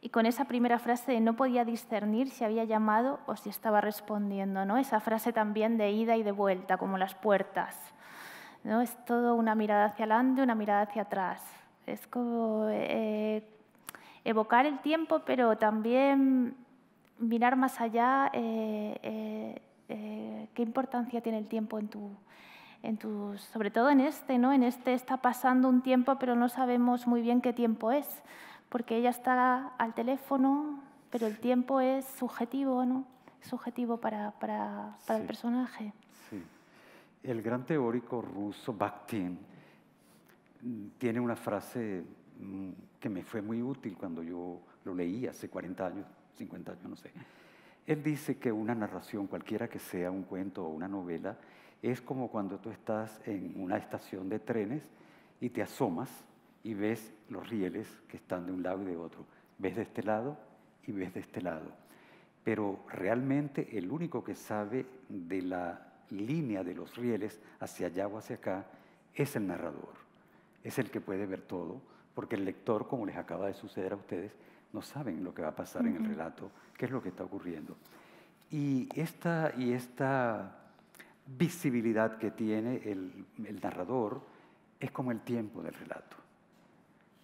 y con esa primera frase de no podía discernir si había llamado o si estaba respondiendo, ¿no? Esa frase también de ida y de vuelta, como las puertas, ¿no? Es todo una mirada hacia adelante, una mirada hacia atrás. Es como eh, evocar el tiempo, pero también mirar más allá eh, eh, qué importancia tiene el tiempo en tu, en sobre todo en este, ¿no? En este está pasando un tiempo, pero no sabemos muy bien qué tiempo es, porque ella está al teléfono, pero el tiempo es subjetivo, ¿no? Subjetivo para, el personaje. Sí. El gran teórico ruso Bakhtin tiene una frase mm, que me fue muy útil cuando yo lo leí hace 40 años, 50 años, no sé. Él dice que una narración, cualquiera que sea un cuento o una novela, es como cuando tú estás en una estación de trenes y te asomas y ves los rieles que están de un lado y de otro. Ves de este lado y ves de este lado. Pero realmente el único que sabe de la línea de los rieles hacia allá o hacia acá es el narrador es el que puede ver todo, porque el lector, como les acaba de suceder a ustedes, no saben lo que va a pasar en el relato, qué es lo que está ocurriendo. Y esta, y esta visibilidad que tiene el, narrador es como el tiempo del relato.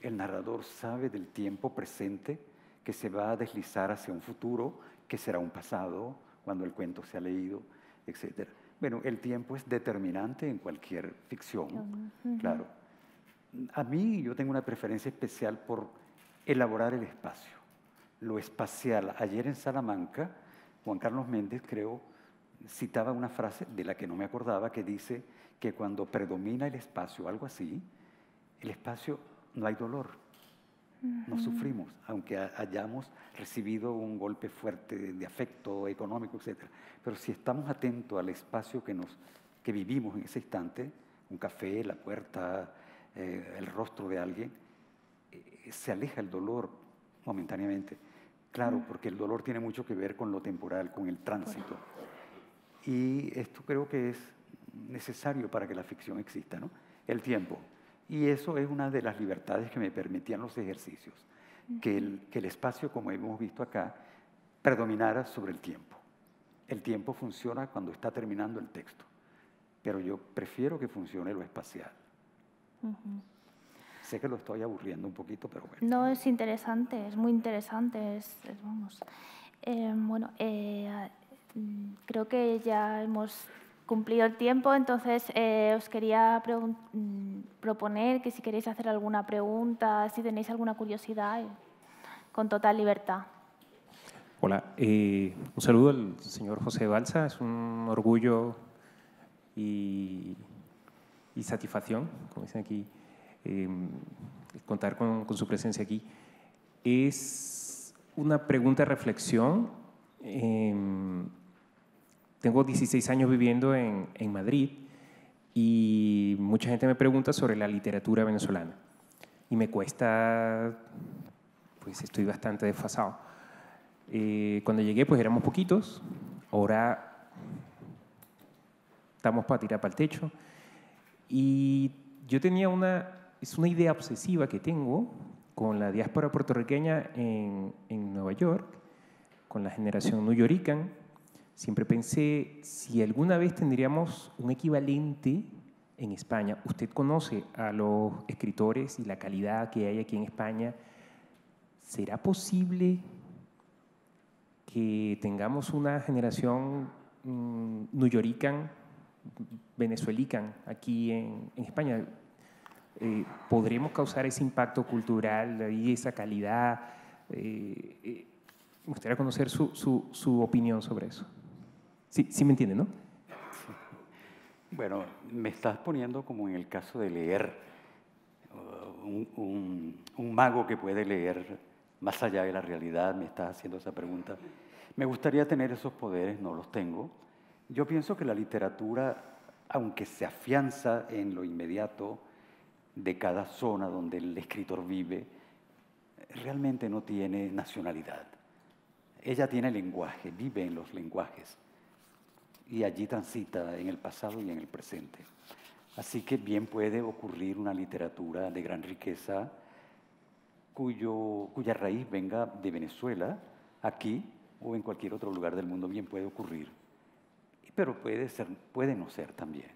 El narrador sabe del tiempo presente que se va a deslizar hacia un futuro, que será un pasado, cuando el cuento sea leído, etc. Bueno, el tiempo es determinante en cualquier ficción, claro a mí yo tengo una preferencia especial por elaborar el espacio, lo espacial. Ayer en Salamanca, Juan Carlos Méndez, creo, citaba una frase de la que no me acordaba que dice que cuando predomina el espacio, algo así, el espacio no hay dolor, no sufrimos, aunque hayamos recibido un golpe fuerte de afecto económico, etcétera. Pero si estamos atentos al espacio que, nos, que vivimos en ese instante, un café, la puerta, eh, el rostro de alguien, eh, se aleja el dolor momentáneamente. Claro, porque el dolor tiene mucho que ver con lo temporal, con el tránsito. Y esto creo que es necesario para que la ficción exista, ¿no? El tiempo. Y eso es una de las libertades que me permitían los ejercicios, que que el espacio, como hemos visto acá, predominara sobre el tiempo. El tiempo funciona cuando está terminando el texto, pero yo prefiero que funcione lo espacial. Sé que lo estoy aburriendo un poquito, pero bueno. No, es interesante, es muy interesante, eh, bueno, eh, creo que ya hemos cumplido el tiempo, entonces eh, os quería mm, proponer que si queréis hacer alguna pregunta, si tenéis alguna curiosidad, con total libertad. Hola, un saludo al señor José Balsa, es un orgullo y y satisfacción, como dicen aquí, em, contar con, su presencia aquí. Es una pregunta reflexión. Em, tengo 16 años viviendo en, Madrid y mucha gente me pregunta sobre la literatura venezolana y me cuesta, pues estoy bastante desfasado. Eh, cuando llegué pues éramos poquitos, ahora estamos para tirar para el techo. Y yo tenía una, es una idea obsesiva que tengo con la diáspora puertorriqueña en, en Nueva York, con la generación yorican. Siempre pensé si alguna vez tendríamos un equivalente en España. Usted conoce a los escritores y la calidad que hay aquí en España. ¿Será posible que tengamos una generación mmm, nuyorican venezuelican aquí en, España. Eh, ¿Podremos causar ese impacto cultural y esa calidad? Eh, eh, me gustaría conocer su, su, su, opinión sobre eso. Sí, me entienden, ¿no? Bueno, me estás poniendo como en el caso de leer, uh, un, un, un, mago que puede leer más allá de la realidad, me estás haciendo esa pregunta. Me gustaría tener esos poderes, no los tengo, yo pienso que la literatura, aunque se afianza en lo inmediato de cada zona donde el escritor vive, realmente no tiene nacionalidad. Ella tiene lenguaje, vive en los lenguajes y allí transita en el pasado y en el presente. Así que bien puede ocurrir una literatura de gran riqueza cuya raíz venga de Venezuela, aquí o en cualquier otro lugar del mundo, bien puede ocurrir pero puede, ser, puede no ser también.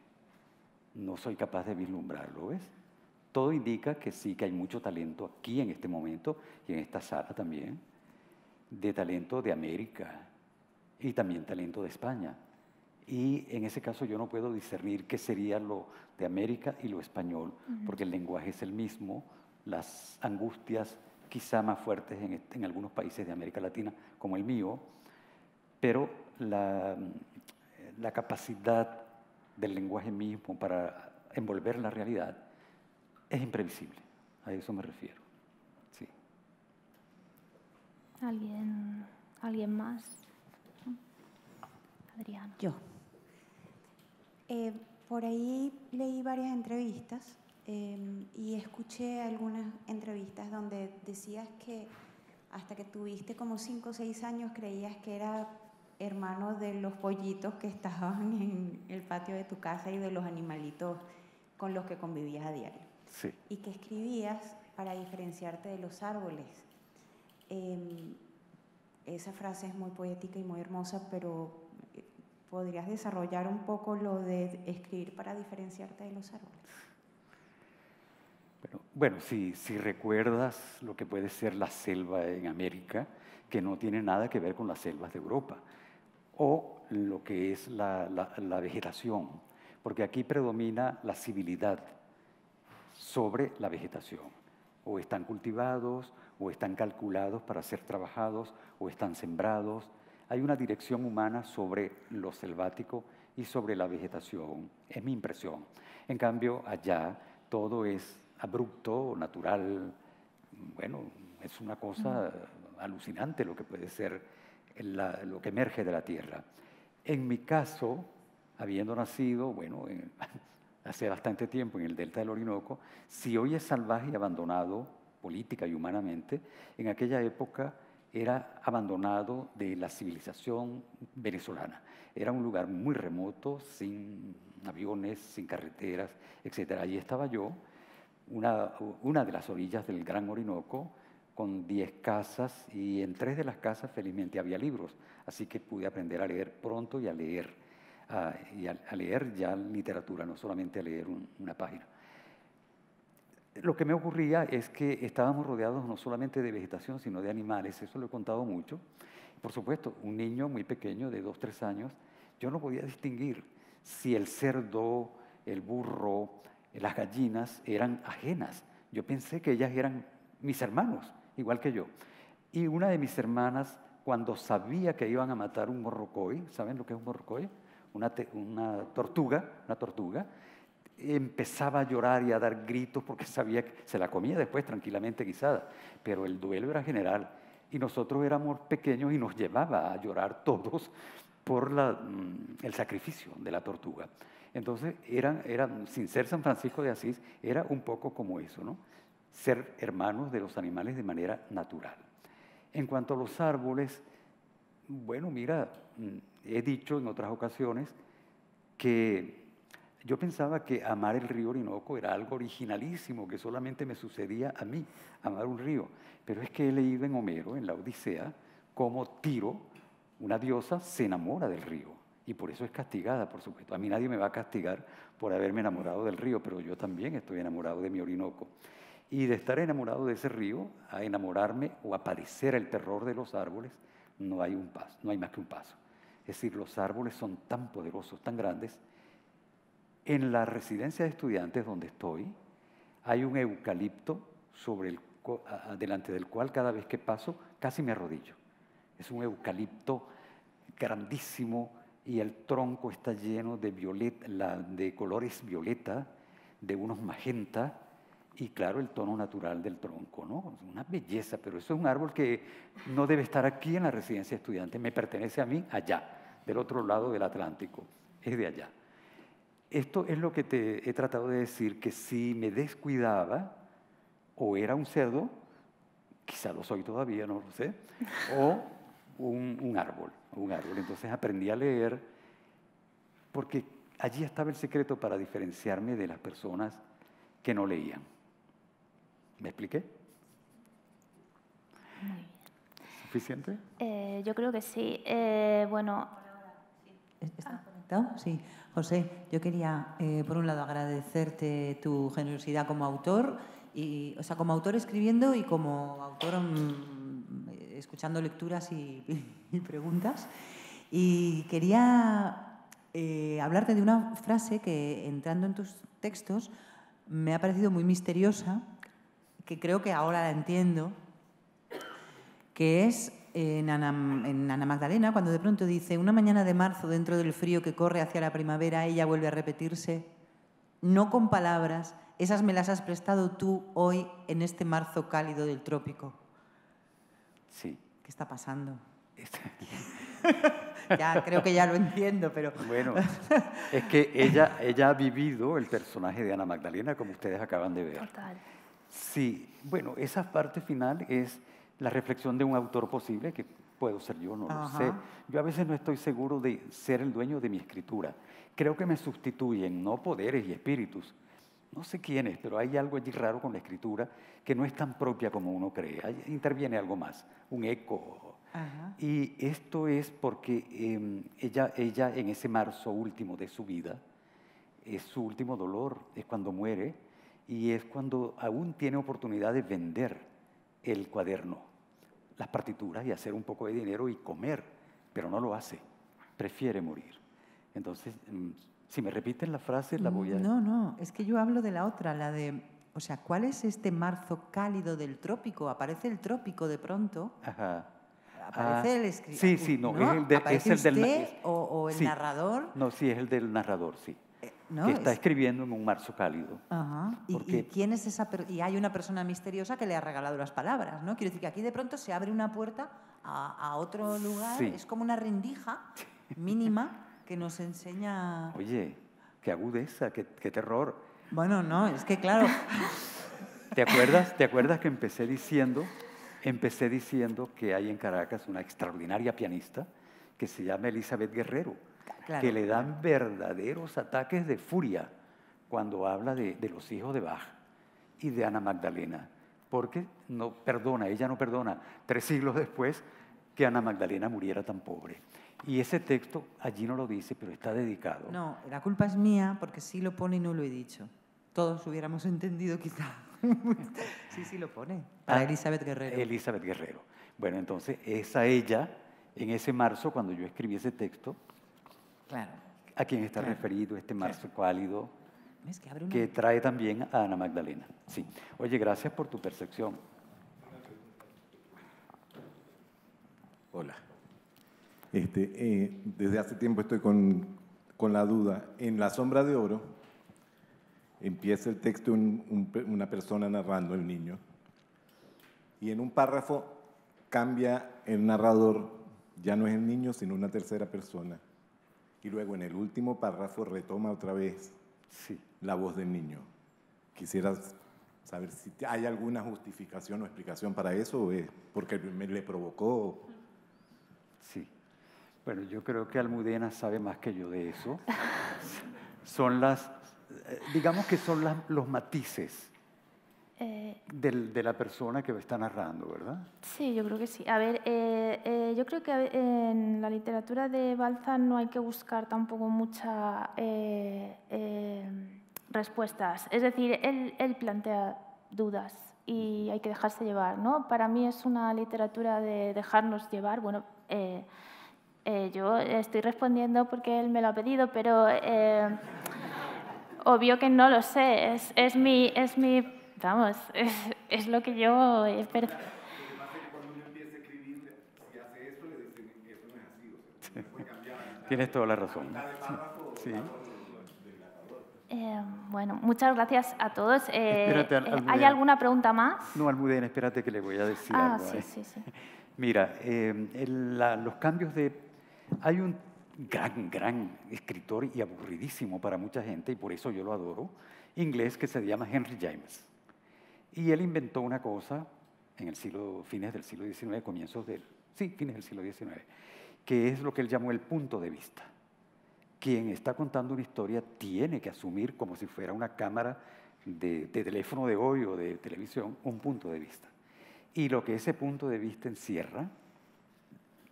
No soy capaz de vislumbrarlo, ¿ves? Todo indica que sí, que hay mucho talento aquí en este momento y en esta sala también, de talento de América y también talento de España. Y en ese caso yo no puedo discernir qué sería lo de América y lo español, porque el lenguaje es el mismo, las angustias quizá más fuertes en, en algunos países de América Latina, como el mío, pero la, la capacidad del lenguaje mismo para envolver la realidad es imprevisible. A eso me refiero. Sí. ¿Alguien, ¿alguien más? Adriana. Yo. Eh, por ahí leí varias entrevistas em, y escuché algunas entrevistas donde decías que hasta que tuviste como cinco o seis años creías que era hermano de los pollitos que estaban en el patio de tu casa y de los animalitos con los que convivías a diario. Sí. Y que escribías para diferenciarte de los árboles. Em, esa frase es muy poética y muy hermosa, pero eh, ¿podrías desarrollar un poco lo de escribir para diferenciarte de los árboles? Bueno, bueno si, si, recuerdas lo que puede ser la selva en América, que no tiene nada que ver con las selvas de Europa o lo que es la, vegetación, porque aquí predomina la civilidad sobre la vegetación o están cultivados, o están calculados para ser trabajados, o están sembrados. Hay una dirección humana sobre lo selvático y sobre la vegetación, es mi impresión. En cambio, allá todo es abrupto, natural, bueno, es una cosa alucinante lo que puede ser lo que emerge de la tierra. En mi caso, habiendo nacido, bueno, hace bastante tiempo en el delta del Orinoco, si hoy es salvaje y abandonado política y humanamente, en aquella época era abandonado de la civilización venezolana. Era un lugar muy remoto, sin aviones, sin carreteras, etc. Allí estaba yo, una de las orillas del Gran Orinoco, con 10 casas y en tres de las casas felizmente había libros, así que pude aprender a leer pronto y a leer, ah, y a, leer ya literatura, no solamente a leer una página. Lo que me ocurría es que estábamos rodeados no solamente de vegetación, sino de animales, eso lo he contado mucho. Por supuesto, un niño muy pequeño, de 2, 3 años, yo no podía distinguir si el cerdo, el burro, las gallinas eran ajenas. Yo pensé que ellas eran mis hermanos igual que yo. Y una de mis hermanas, cuando sabía que iban a matar un morrocoy, ¿saben lo que es un morrocoy? Una, tortuga, una tortuga, empezaba a llorar y a dar gritos porque sabía que se la comía después tranquilamente guisada, pero el duelo era general y nosotros éramos pequeños y nos llevaba a llorar todos por mm, el sacrificio de la tortuga. Entonces, eran, eran, sin ser San Francisco de Asís, era un poco como eso, ¿no? ser hermanos de los animales de manera natural. En cuanto a los árboles, bueno, mira, mm, he dicho en otras ocasiones que yo pensaba que amar el río Orinoco era algo originalísimo, que solamente me sucedía a mí, amar un río. Pero es que he leído en Homero, en la Odisea, cómo Tiro, una diosa, se enamora del río. Y por eso es castigada, por supuesto. A mí nadie me va a castigar por haberme enamorado del río, pero yo también estoy enamorado de mi Orinoco. Y de estar enamorado de ese río a enamorarme o a padecer el terror de los árboles, no hay un paso, no hay más que un paso. Es decir, los árboles son tan poderosos, tan grandes. En la residencia de estudiantes donde estoy, hay un eucalipto sobre el, delante del cual cada vez que paso casi me arrodillo. Es un eucalipto grandísimo y el tronco está lleno de colores violeta, de unos magenta, y claro, el tono natural del tronco, ¿no? Una belleza, pero eso es un árbol que no debe estar aquí en la residencia de estudiantes, me pertenece a mí allá, del otro lado del Atlántico, es de allá. Esto es lo que te he tratado de decir, que si me descuidaba o era un cerdo, quizá lo soy todavía, no lo sé, o un árbol, un árbol. Entonces aprendí a leer porque allí estaba el secreto para diferenciarme de las personas que no leían. ¿Me expliqué? ¿Suficiente? Eh, yo creo que sí. Eh, bueno. ¿Estás conectado? Sí. José, yo quería, eh, por un lado, agradecerte tu generosidad como autor, y, o sea, como autor escribiendo y como autor mm, escuchando lecturas y, preguntas. Y quería hablarte de una frase que, entrando en tus textos, me ha parecido muy misteriosa que creo que ahora la entiendo, que es en Ana, Magdalena, cuando de pronto dice, una mañana de marzo, dentro del frío que corre hacia la primavera, ella vuelve a repetirse, no con palabras, esas me las has prestado tú hoy en este marzo cálido del trópico. Sí. ¿Qué está pasando? Este ya, creo que ya lo entiendo, pero... bueno, es que ella, ella ha vivido el personaje de Ana Magdalena, como ustedes acaban de ver. Total. Sí, bueno, esa parte final es la reflexión de un autor posible, que puedo ser yo, no lo sé. Yo a veces no estoy seguro de ser el dueño de mi escritura. Creo que me sustituyen, no poderes y espíritus. No sé quiénes, pero hay algo allí raro con la escritura que no es tan propia como uno cree. interviene algo más, un eco. Y esto es porque em, ella, ella en ese marzo último de su vida, es su último dolor, es cuando muere y es cuando aún tiene oportunidad de vender el cuaderno, las partituras y hacer un poco de dinero y comer, pero no lo hace, prefiere morir. Entonces, mm, si me repiten la frase, la voy a... No, no, es que yo hablo de la otra, la de, o sea, ¿cuál es este marzo cálido del trópico? Aparece el trópico de pronto. Ajá. Aparece ah, el escritor. Sí, sí, no, es el, del... o, el narrador. No, sí, es el del narrador, sí que está escribiendo en un marzo cálido. ¿Y, quién es esa y hay una persona misteriosa que le ha regalado las palabras, ¿no? Quiero decir que aquí de pronto se abre una puerta a, otro lugar, es como una rendija mínima que nos enseña... Oye, qué agudeza, qué, qué terror. Bueno, no, es que claro... ¿Te acuerdas, ¿Te acuerdas que empecé diciendo, empecé diciendo que hay en Caracas una extraordinaria pianista que se llama Elizabeth Guerrero? que le dan verdaderos ataques de furia cuando habla de, los hijos de Bach y de Ana Magdalena, porque no perdona, ella no perdona, tres siglos después que Ana Magdalena muriera tan pobre. Y ese texto allí no lo dice, pero está dedicado. No, la culpa es mía porque sí lo pone y no lo he dicho. Todos hubiéramos entendido quizá. sí, sí lo pone. Para ah, Elizabeth Guerrero. Elizabeth Guerrero. Bueno, entonces es a ella, en ese marzo, cuando yo escribí ese texto, Claro. A quien está referido este marzo cálido, que, trae también a Ana Magdalena. Sí. Oye, gracias por tu percepción. Hola. Este, eh, desde hace tiempo estoy con, la duda. En La sombra de oro empieza el texto una persona narrando el niño y en un párrafo cambia el narrador, ya no es el niño, sino una tercera persona. Y luego en el último párrafo retoma otra vez la voz del niño. Quisiera saber si hay alguna justificación o explicación para eso, o es porque me, le provocó. Sí. Bueno, yo creo que Almudena sabe más que yo de eso. son las, eh, digamos que son los matices de la persona que está narrando, ¿verdad? Sí, yo creo que sí. A ver, eh, eh, yo creo que en la literatura de Balza no hay que buscar tampoco muchas eh, respuestas. Es decir, él, plantea dudas y hay que dejarse llevar, ¿no? Para mí es una literatura de dejarnos llevar. Bueno, yo estoy respondiendo porque él me lo ha pedido, pero obvio que no lo sé. es mi, es mi Vamos, es, lo que yo espero. Tienes toda la razón. Eh, bueno, muchas gracias a todos. Eh, eh, ¿Hay alguna pregunta más? No, Almudena, espérate que le voy a decir Mira, los cambios de... Hay un gran, gran escritor y aburridísimo para mucha gente, y por eso yo lo adoro, inglés que se llama Henry James. Y él inventó una cosa en el siglo, fines del siglo XIX, comienzos del, sí, fines del siglo XIX, que es lo que él llamó el punto de vista. Quien está contando una historia tiene que asumir como si fuera una cámara de, teléfono de hoy o de televisión un punto de vista. Y lo que ese punto de vista encierra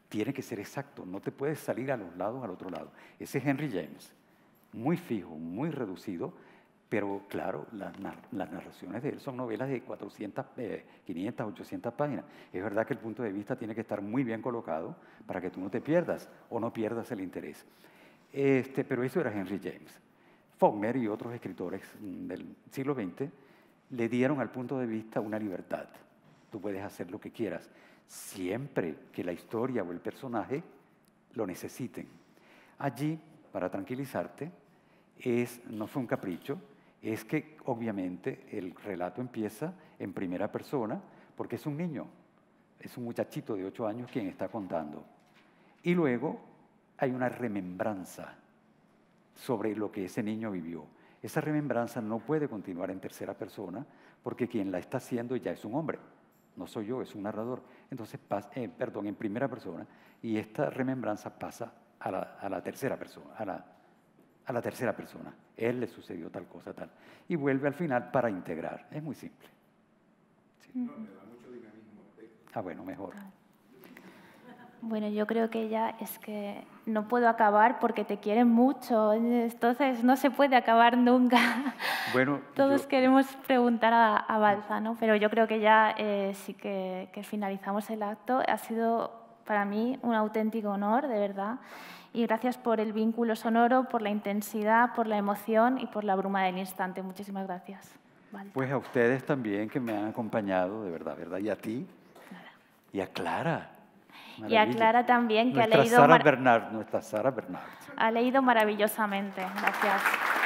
tiene que ser exacto, no te puedes salir a los lados, al otro lado. Ese es Henry James, muy fijo, muy reducido, pero claro, las, narraciones de él son novelas de 400, 500, 800 páginas. Es verdad que el punto de vista tiene que estar muy bien colocado para que tú no te pierdas o no pierdas el interés. Este, pero eso era Henry James. Faulkner y otros escritores mm, del siglo XX le dieron al punto de vista una libertad. Tú puedes hacer lo que quieras, siempre que la historia o el personaje lo necesiten. Allí, para tranquilizarte, es, no fue un capricho, es que obviamente el relato empieza en primera persona porque es un niño, es un muchachito de ocho años quien está contando. Y luego hay una remembranza sobre lo que ese niño vivió. Esa remembranza no puede continuar en tercera persona porque quien la está haciendo ya es un hombre, no soy yo, es un narrador. Entonces, eh, perdón, en primera persona y esta remembranza pasa a la, a la tercera persona, a la a la tercera persona. Él le sucedió tal cosa, tal. Y vuelve al final para integrar. Es muy simple. Mm. No, me da mucho dinamismo. Eh. Ah, bueno, mejor. Ah. Bueno, yo creo que ya es que no puedo acabar porque te quieren mucho, entonces no se puede acabar nunca. Bueno, todos queremos preguntar a, a Pero yo creo que ya eh, sí que finalizamos el acto. Ha sido para mí un auténtico honor, de verdad y gracias por el vínculo sonoro, por la intensidad, por la emoción y por la bruma del instante. Muchísimas gracias. Pues a ustedes también que me han acompañado, de verdad, ¿verdad? Y a ti. Y a Clara. Y a Clara también, que ha leído... Sara Bernard, nuestra Sara Bernard. Ha leído maravillosamente. Gracias.